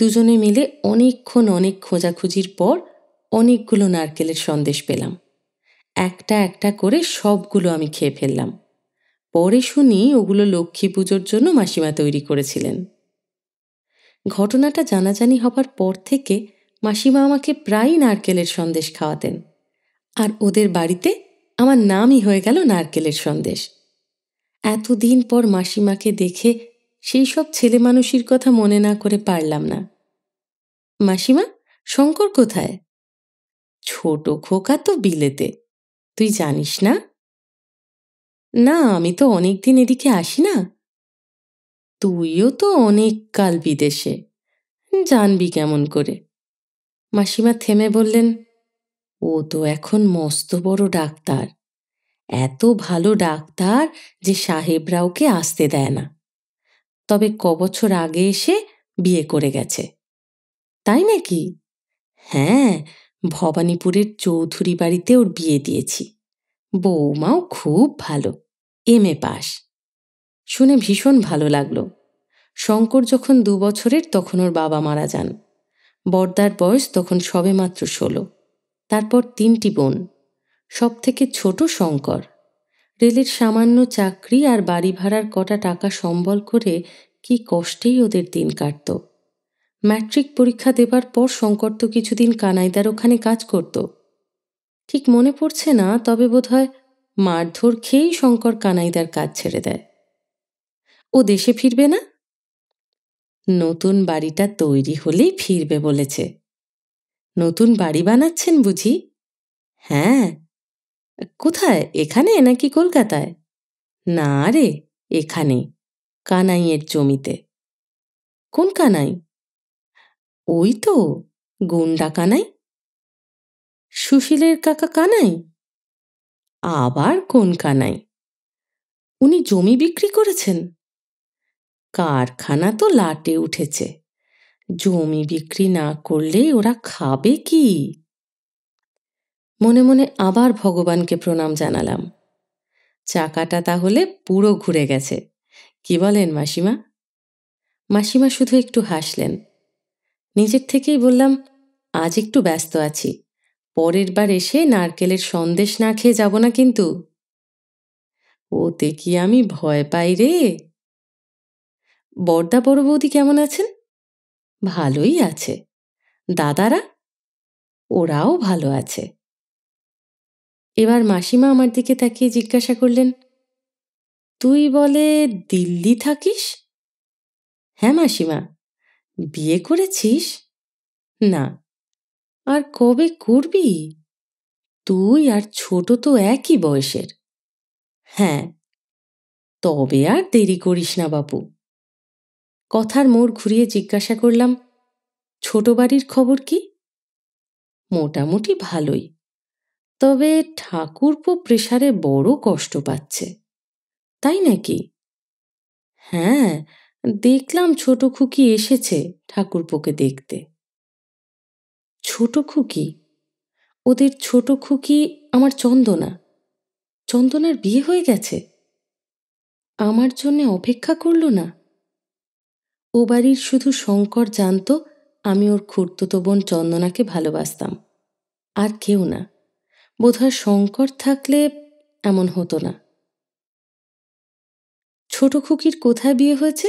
দুজনে মিলে অনেকক্ষণ অনেক খোঁজাখুঁজির পর অনেকগুলো নারকেলের সন্দেশ পেলাম একটা একটা করে সবগুলো আমি খেয়ে ফেললাম পরে শুনি ওগুলো লক্ষ্মী পুজোর জন্য মাসিমা তৈরি করেছিলেন ঘটনাটা জানাজানি হবার পর থেকে মাসিমা আমাকে প্রায়ই নারকেলের সন্দেশ খাওয়াতেন আর ওদের বাড়িতে আমার নামই হয়ে গেল নারকেলের সন্দেশ এতদিন পর মাসিমাকে দেখে সেই সব ছেলে মানুষের কথা মনে না করে পারলাম না মাসিমা শঙ্কর কোথায় ছোট খোকা তো বিলেতে তুই জানিস না না আমি তো অনেকদিন এদিকে আসি না তুইও তো অনেক কাল বিদেশে জানবি কেমন করে মাসিমা থেমে বললেন ও তো এখন মস্ত বড় ডাক্তার এত ভালো ডাক্তার যে সাহেবরা ওকে আসতে দেয় না তবে কবছর আগে এসে বিয়ে করে গেছে তাই নাকি হ্যাঁ ভবানীপুরের চৌধুরী বাড়িতে ওর বিয়ে দিয়েছি বৌমাও খুব ভালো এম এ পাস শুনে ভীষণ ভালো লাগলো শঙ্কর যখন দু বছরের তখন ওর বাবা মারা যান বর্দার বয়স তখন সবে মাত্র ষোলো তারপর তিনটি বোন সব থেকে ছোট শঙ্কর রেলের সামান্য চাকরি আর বাড়ি ভাড়ার কটা টাকা সম্বল করে কি কষ্টেই ওদের দিন কাটত ম্যাট্রিক পরীক্ষা দেবার পর শঙ্কর তো কিছুদিন কানাইদার ওখানে কাজ করত ঠিক মনে পড়ছে না তবে বোধহয় মারধর খেয়েই শঙ্কর কানাইদার কাজ ছেড়ে দেয় ও দেশে ফিরবে না নতুন বাড়িটা তৈরি হলেই ফিরবে বলেছে নতুন বাড়ি বানাচ্ছেন বুঝি হ্যাঁ কোথায় এখানে নাকি কলকাতায় না রে এখানে কানাইয়ের জমিতে কোন কানাই ওই তো গুন্ডা কানাই সুশীলের কাকা কানাই আবার কোন কানাই উনি জমি বিক্রি করেছেন কারখানা তো লাটে উঠেছে জমি বিক্রি না করলে ওরা খাবে কি মনে মনে আবার ভগবানকে প্রণাম জানালাম চাকাটা তাহলে পুরো ঘুরে গেছে কি বলেন মাসিমা মাসিমা শুধু একটু হাসলেন নিজের থেকেই বললাম আজ একটু ব্যস্ত আছি পরের বার এসে নারকেলের সন্দেশ না খেয়ে যাব না কিন্তু ওতে কি আমি ভয় পাই রে বর্দা বড় বৌদি কেমন আছেন ভালোই আছে দাদারা ওরাও ভালো আছে এবার মাসিমা আমার দিকে তাকিয়ে জিজ্ঞাসা করলেন তুই বলে দিল্লি থাকিস হ্যাঁ মাসিমা বিয়ে করেছিস না আর কবে করবি তুই আর ছোট তো একই বয়সের হ্যাঁ তবে আর দেরি করিস না বাপু কথার মোড় ঘুরিয়ে জিজ্ঞাসা করলাম ছোট বাড়ির খবর কি মোটামুটি ভালোই তবে ঠাকুরপো প্রেশারে বড় কষ্ট পাচ্ছে তাই নাকি হ্যাঁ দেখলাম ছোট খুকি এসেছে ঠাকুরপোকে দেখতে ছোট খুকি ওদের ছোট খুকি আমার চন্দনা চন্দনার বিয়ে হয়ে গেছে আমার জন্যে অপেক্ষা করলো না ও বাড়ির শুধু শঙ্কর জানত আমি ওর খুঁড়তুতো বোন চন্দনাকে ভালোবাসতাম আর কেউ না বোধহয় শঙ্কর থাকলে এমন হতো না ছোট খুকির কোথায় বিয়ে হয়েছে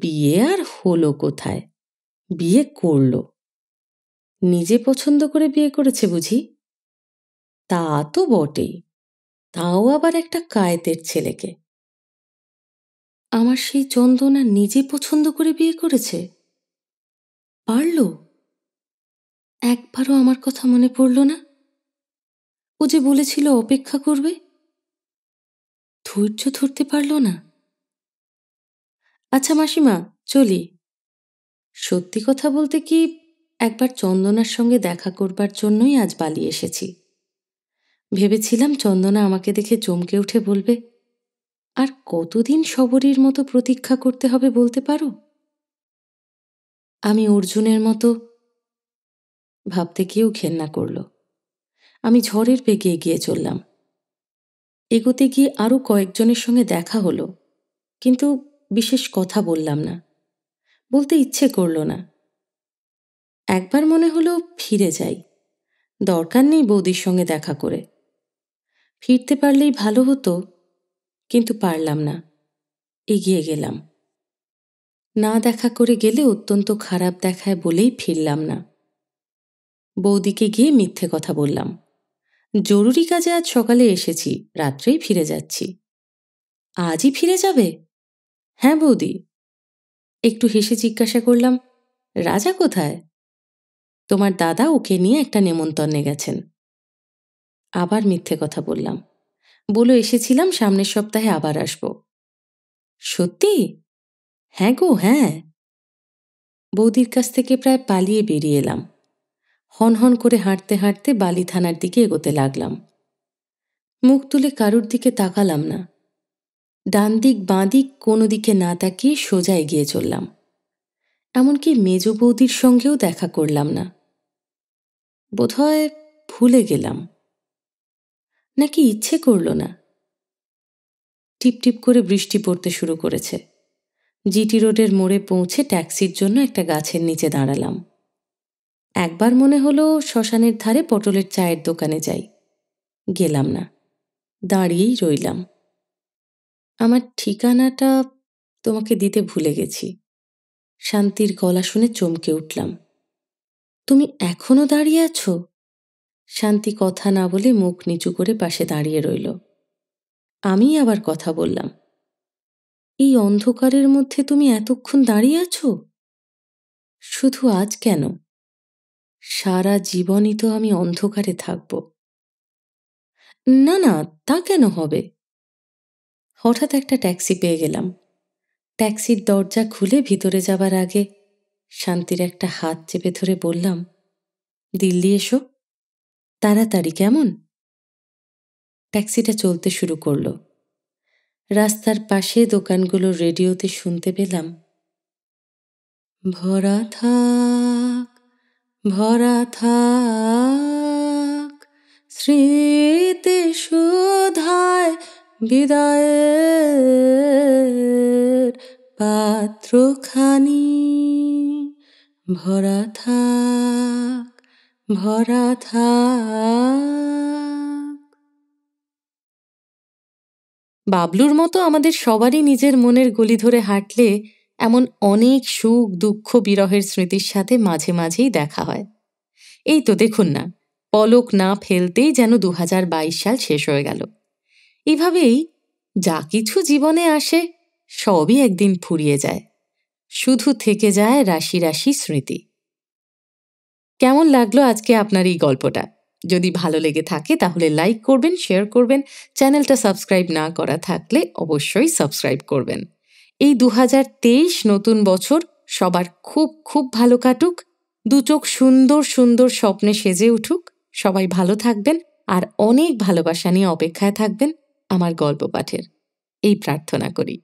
বিয়ে আর হলো কোথায় বিয়ে করল নিজে পছন্দ করে বিয়ে করেছে বুঝি তা তো বটেই তাও আবার একটা কায়েতের ছেলেকে আমার সেই চন্দনা নিজে পছন্দ করে বিয়ে করেছে পারল একবারও আমার কথা মনে পড়ল না ও যে বলেছিল অপেক্ষা করবে ধৈর্য ধরতে পারল না আচ্ছা মাসিমা চলি সত্যি কথা বলতে কি একবার চন্দনার সঙ্গে দেখা করবার জন্যই আজ বালি এসেছি ভেবেছিলাম চন্দনা আমাকে দেখে চমকে উঠে বলবে আর কতদিন সবরীর মতো প্রতীক্ষা করতে হবে বলতে পারো আমি অর্জুনের মতো ভাবতে গিয়েও ঘেন্না করলো আমি ঝড়ের বেগে এগিয়ে চললাম এগোতে গিয়ে আরও কয়েকজনের সঙ্গে দেখা হলো কিন্তু বিশেষ কথা বললাম না বলতে ইচ্ছে করল না একবার মনে হলো ফিরে যাই দরকার নেই বৌদির সঙ্গে দেখা করে ফিরতে পারলেই ভালো হতো কিন্তু পারলাম না এগিয়ে গেলাম না দেখা করে গেলে অত্যন্ত খারাপ দেখায় বলেই ফিরলাম না বৌদিকে গিয়ে মিথ্যে কথা বললাম জরুরি কাজে আজ সকালে এসেছি রাত্রেই ফিরে যাচ্ছি আজই ফিরে যাবে হ্যাঁ বৌদি একটু হেসে জিজ্ঞাসা করলাম রাজা কোথায় তোমার দাদা ওকে নিয়ে একটা নেমন্তন্নে গেছেন আবার মিথ্যে কথা বললাম বলে এসেছিলাম সামনের সপ্তাহে আবার আসব সত্যি হ্যাঁ গো হ্যাঁ বৌদির কাছ থেকে প্রায় পালিয়ে বেরিয়ে এলাম হনহন করে হাঁটতে হাঁটতে বালি থানার দিকে এগোতে লাগলাম মুখ তুলে কারুর দিকে তাকালাম না ডান দিক বাঁ দিক কোনো দিকে না তাকিয়ে সোজা এগিয়ে চললাম এমনকি মেজ বৌদির সঙ্গেও দেখা করলাম না বোধহয় ভুলে গেলাম নাকি ইচ্ছে করল না টিপটিপ করে বৃষ্টি পড়তে শুরু করেছে জিটি রোডের মোড়ে পৌঁছে ট্যাক্সির জন্য একটা গাছের নিচে দাঁড়ালাম একবার মনে হলো শ্মশানের ধারে পটলের চায়ের দোকানে যাই গেলাম না দাঁড়িয়েই রইলাম আমার ঠিকানাটা তোমাকে দিতে ভুলে গেছি শান্তির গলা শুনে চমকে উঠলাম তুমি এখনো দাঁড়িয়ে আছো শান্তি কথা না বলে মুখ নিচু করে পাশে দাঁড়িয়ে রইল আমি আবার কথা বললাম এই অন্ধকারের মধ্যে তুমি এতক্ষণ দাঁড়িয়ে আছো শুধু আজ কেন সারা জীবনই তো আমি অন্ধকারে থাকব না না তা কেন হবে হঠাৎ একটা ট্যাক্সি পেয়ে গেলাম ট্যাক্সির দরজা খুলে ভিতরে যাবার আগে শান্তির একটা হাত চেপে ধরে বললাম দিল্লি এসো তাড়াতাড়ি কেমন ট্যাক্সিটা চলতে শুরু করল রাস্তার পাশে দোকানগুলো রেডিওতে শুনতে পেলাম ভরা থাক ভরা থাক স্মৃতি সুধায় বিদায়ের পাত্রখানি ভরা থাক ভরা থাক বাবলুর মতো আমাদের সবারই নিজের মনের গলি ধরে হাঁটলে এমন অনেক সুখ দুঃখ বিরহের স্মৃতির সাথে মাঝে মাঝেই দেখা হয় এই তো দেখুন না পলক না ফেলতেই যেন দু সাল শেষ হয়ে গেল এভাবেই যা কিছু জীবনে আসে সবই একদিন ফুরিয়ে যায় শুধু থেকে যায় রাশি রাশি স্মৃতি কেমন লাগলো আজকে আপনার এই গল্পটা যদি ভালো লেগে থাকে তাহলে লাইক করবেন শেয়ার করবেন চ্যানেলটা সাবস্ক্রাইব না করা থাকলে অবশ্যই সাবস্ক্রাইব করবেন এই দু নতুন বছর সবার খুব খুব ভালো কাটুক দু চোখ সুন্দর সুন্দর স্বপ্নে সেজে উঠুক সবাই ভালো থাকবেন আর অনেক ভালোবাসা নিয়ে অপেক্ষায় থাকবেন আমার গল্প পাঠের এই প্রার্থনা করি